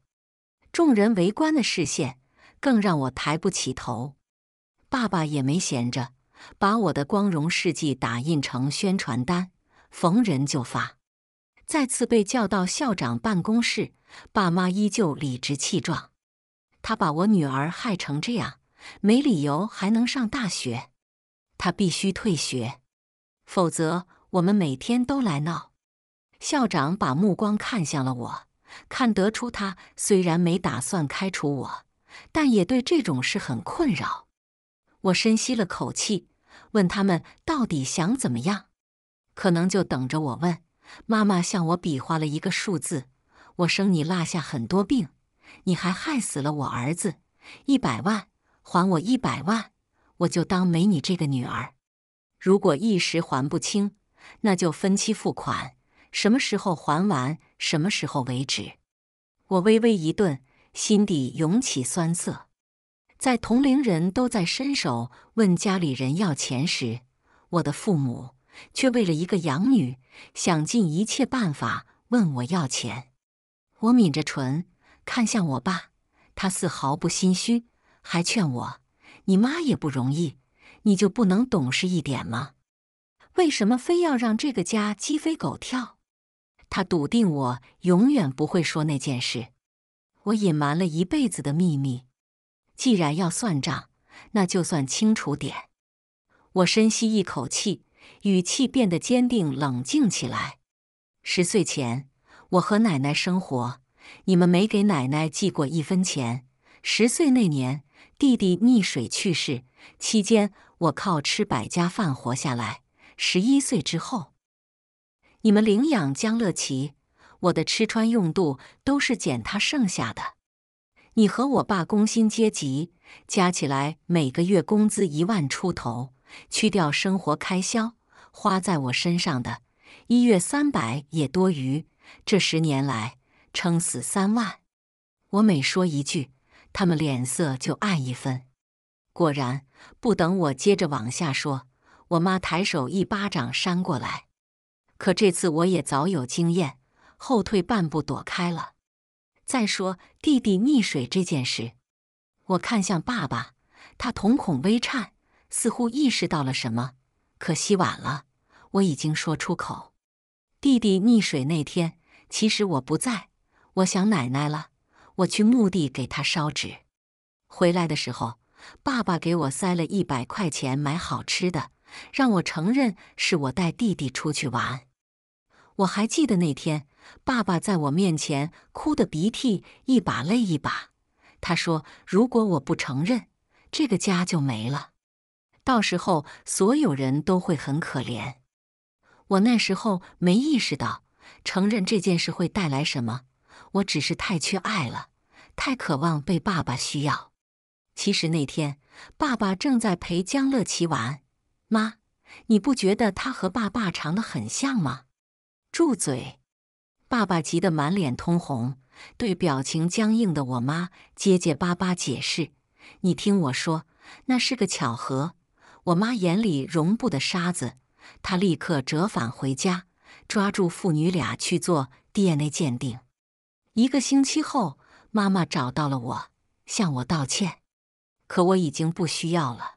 众人围观的视线更让我抬不起头。爸爸也没闲着，把我的光荣事迹打印成宣传单，逢人就发。再次被叫到校长办公室，爸妈依旧理直气壮。他把我女儿害成这样！没理由还能上大学，他必须退学，否则我们每天都来闹。校长把目光看向了我，看得出他虽然没打算开除我，但也对这种事很困扰。我深吸了口气，问他们到底想怎么样？可能就等着我问。妈妈向我比划了一个数字：我生你落下很多病，你还害死了我儿子，一百万。还我一百万，我就当没你这个女儿。如果一时还不清，那就分期付款，什么时候还完什么时候为止。我微微一顿，心底涌起酸涩。在同龄人都在伸手问家里人要钱时，我的父母却为了一个养女，想尽一切办法问我要钱。我抿着唇，看向我爸，他丝毫不心虚。还劝我，你妈也不容易，你就不能懂事一点吗？为什么非要让这个家鸡飞狗跳？他笃定我永远不会说那件事，我隐瞒了一辈子的秘密。既然要算账，那就算清楚点。我深吸一口气，语气变得坚定冷静起来。十岁前，我和奶奶生活，你们没给奶奶寄过一分钱。十岁那年。弟弟溺水去世期间，我靠吃百家饭活下来。十一岁之后，你们领养江乐琪，我的吃穿用度都是捡他剩下的。你和我爸工薪阶级，加起来每个月工资一万出头，去掉生活开销，花在我身上的一月三百也多余。这十年来，撑死三万。我每说一句。他们脸色就暗一分。果然，不等我接着往下说，我妈抬手一巴掌扇过来。可这次我也早有经验，后退半步躲开了。再说弟弟溺水这件事，我看向爸爸，他瞳孔微颤，似乎意识到了什么。可惜晚了，我已经说出口。弟弟溺水那天，其实我不在，我想奶奶了。我去墓地给他烧纸，回来的时候，爸爸给我塞了一百块钱买好吃的，让我承认是我带弟弟出去玩。我还记得那天，爸爸在我面前哭得鼻涕一把泪一把，他说：“如果我不承认，这个家就没了，到时候所有人都会很可怜。”我那时候没意识到承认这件事会带来什么。我只是太缺爱了，太渴望被爸爸需要。其实那天，爸爸正在陪江乐琪玩。妈，你不觉得他和爸爸长得很像吗？住嘴！爸爸急得满脸通红，对表情僵硬的我妈结结巴巴解释：“你听我说，那是个巧合。”我妈眼里容不得沙子，她立刻折返回家，抓住父女俩去做 DNA 鉴定。一个星期后，妈妈找到了我，向我道歉。可我已经不需要了。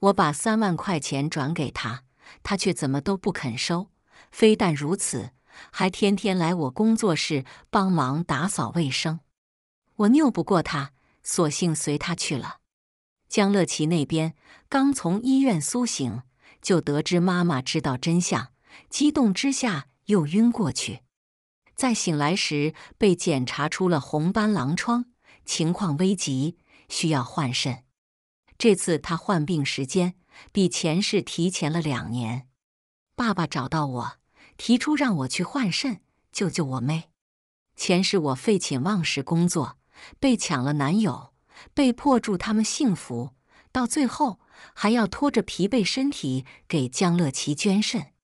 我把三万块钱转给她，她却怎么都不肯收。非但如此，还天天来我工作室帮忙打扫卫生。我拗不过她，索性随她去了。江乐琪那边刚从医院苏醒，就得知妈妈知道真相，激动之下又晕过去。在醒来时，被检查出了红斑狼疮，情况危急，需要换肾。这次他患病时间比前世提前了两年。爸爸找到我，提出让我去换肾，救救我妹。前世我废寝忘食工作，被抢了男友，被迫祝他们幸福，到最后还要拖着疲惫身体给江乐琪捐肾。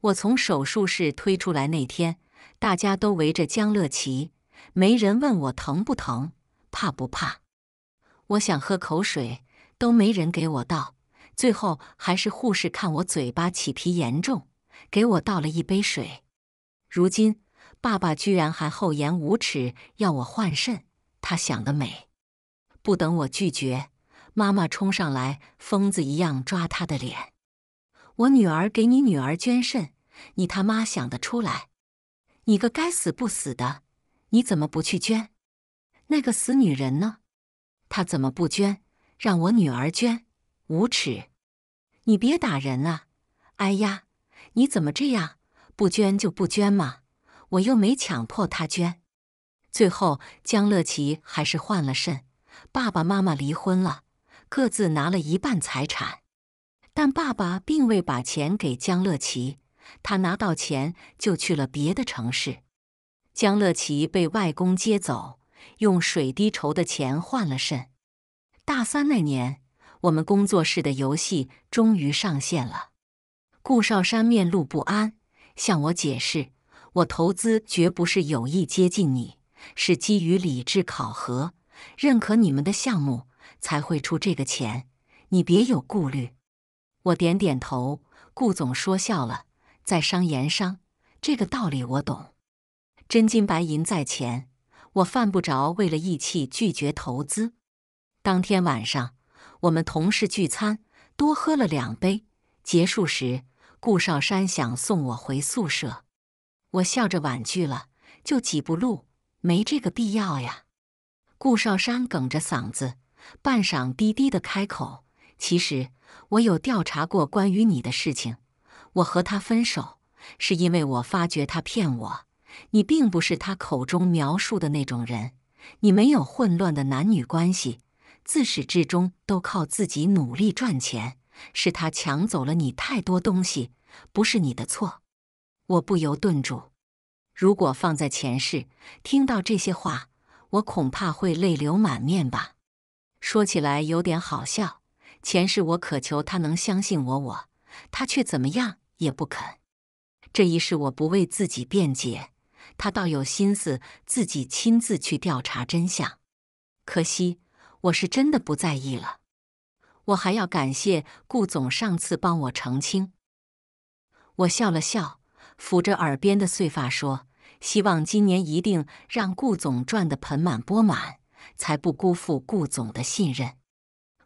我从手术室推出来那天。大家都围着江乐琪，没人问我疼不疼、怕不怕。我想喝口水，都没人给我倒。最后还是护士看我嘴巴起皮严重，给我倒了一杯水。如今爸爸居然还厚颜无耻，要我换肾，他想得美！不等我拒绝，妈妈冲上来，疯子一样抓他的脸：“我女儿给你女儿捐肾，你他妈想得出来？”你个该死不死的，你怎么不去捐？那个死女人呢？她怎么不捐？让我女儿捐，无耻！你别打人啊！哎呀，你怎么这样？不捐就不捐嘛，我又没强迫她捐。最后，江乐琪还是换了肾，爸爸妈妈离婚了，各自拿了一半财产，但爸爸并未把钱给江乐琪。他拿到钱就去了别的城市。江乐琪被外公接走，用水滴筹的钱换了肾。大三那年，我们工作室的游戏终于上线了。顾少山面露不安，向我解释：“我投资绝不是有意接近你，是基于理智考核，认可你们的项目才会出这个钱。你别有顾虑。”我点点头。顾总说笑了。在商言商，这个道理我懂。真金白银在前，我犯不着为了义气拒绝投资。当天晚上，我们同事聚餐，多喝了两杯。结束时，顾少山想送我回宿舍，我笑着婉拒了。就几步路，没这个必要呀。顾少山哽着嗓子，半晌低低的开口：“其实我有调查过关于你的事情。”我和他分手，是因为我发觉他骗我。你并不是他口中描述的那种人，你没有混乱的男女关系，自始至终都靠自己努力赚钱。是他抢走了你太多东西，不是你的错。我不由顿住。如果放在前世，听到这些话，我恐怕会泪流满面吧。说起来有点好笑，前世我渴求他能相信我，我，他却怎么样？也不肯，这一事我不为自己辩解，他倒有心思自己亲自去调查真相。可惜我是真的不在意了。我还要感谢顾总上次帮我澄清。我笑了笑，抚着耳边的碎发说：“希望今年一定让顾总赚得盆满钵满，才不辜负顾总的信任。”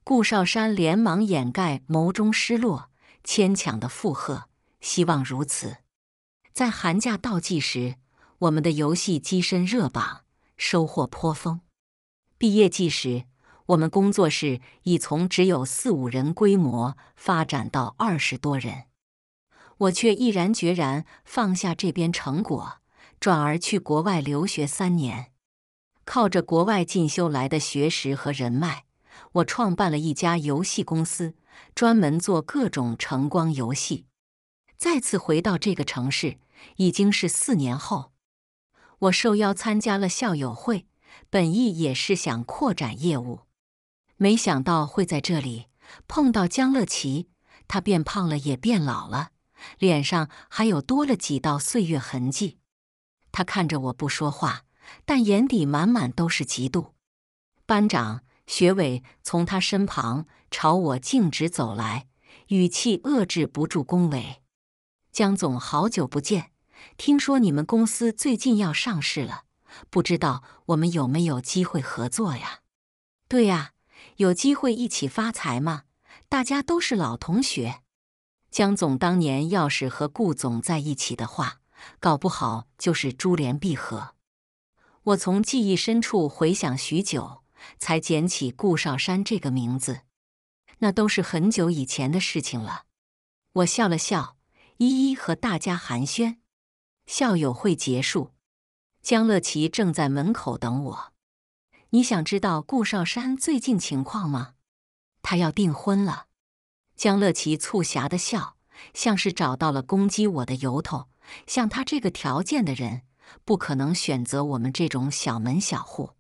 顾少山连忙掩盖眸中失落，牵强的附和。希望如此。在寒假倒计时，我们的游戏跻身热榜，收获颇丰。毕业季时，我们工作室已从只有四五人规模发展到二十多人。我却毅然决然放下这边成果，转而去国外留学三年。靠着国外进修来的学识和人脉，我创办了一家游戏公司，专门做各种橙光游戏。再次回到这个城市，已经是四年后。我受邀参加了校友会，本意也是想扩展业务，没想到会在这里碰到江乐琪。他变胖了，也变老了，脸上还有多了几道岁月痕迹。他看着我不说话，但眼底满满都是嫉妒。班长学伟从他身旁朝我径直走来，语气遏制不住恭维。江总，好久不见！听说你们公司最近要上市了，不知道我们有没有机会合作呀？对呀，有机会一起发财吗？大家都是老同学，江总当年要是和顾总在一起的话，搞不好就是珠联璧合。我从记忆深处回想许久，才捡起顾少山这个名字。那都是很久以前的事情了。我笑了笑。一一和大家寒暄，校友会结束，江乐琪正在门口等我。你想知道顾少山最近情况吗？他要订婚了。江乐琪促狭的笑，像是找到了攻击我的由头。像他这个条件的人，不可能选择我们这种小门小户。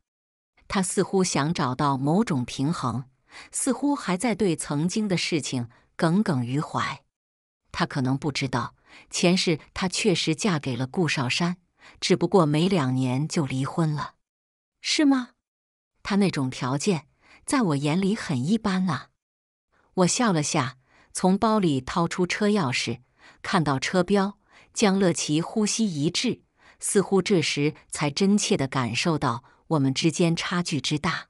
他似乎想找到某种平衡，似乎还在对曾经的事情耿耿于怀。他可能不知道，前世他确实嫁给了顾少山，只不过没两年就离婚了，是吗？他那种条件，在我眼里很一般啊。我笑了下，从包里掏出车钥匙，看到车标，江乐琪呼吸一滞，似乎这时才真切的感受到我们之间差距之大。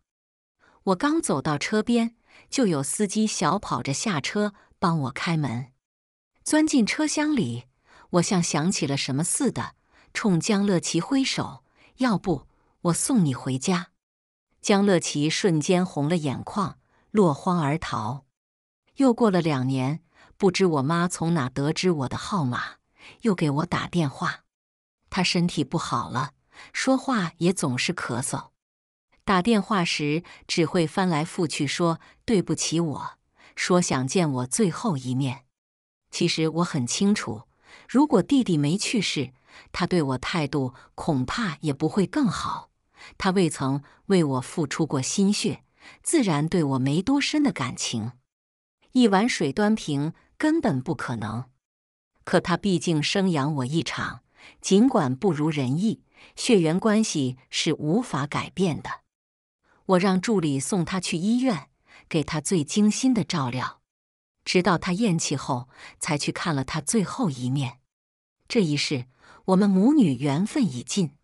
我刚走到车边，就有司机小跑着下车帮我开门。钻进车厢里，我像想起了什么似的，冲江乐琪挥手：“要不我送你回家。”江乐琪瞬间红了眼眶，落荒而逃。又过了两年，不知我妈从哪得知我的号码，又给我打电话。她身体不好了，说话也总是咳嗽。打电话时只会翻来覆去说：“对不起。”我说：“想见我最后一面。”其实我很清楚，如果弟弟没去世，他对我态度恐怕也不会更好。他未曾为我付出过心血，自然对我没多深的感情。一碗水端平根本不可能。可他毕竟生养我一场，尽管不如人意，血缘关系是无法改变的。我让助理送他去医院，给他最精心的照料。直到他咽气后，才去看了他最后一面。这一世，我们母女缘分已尽。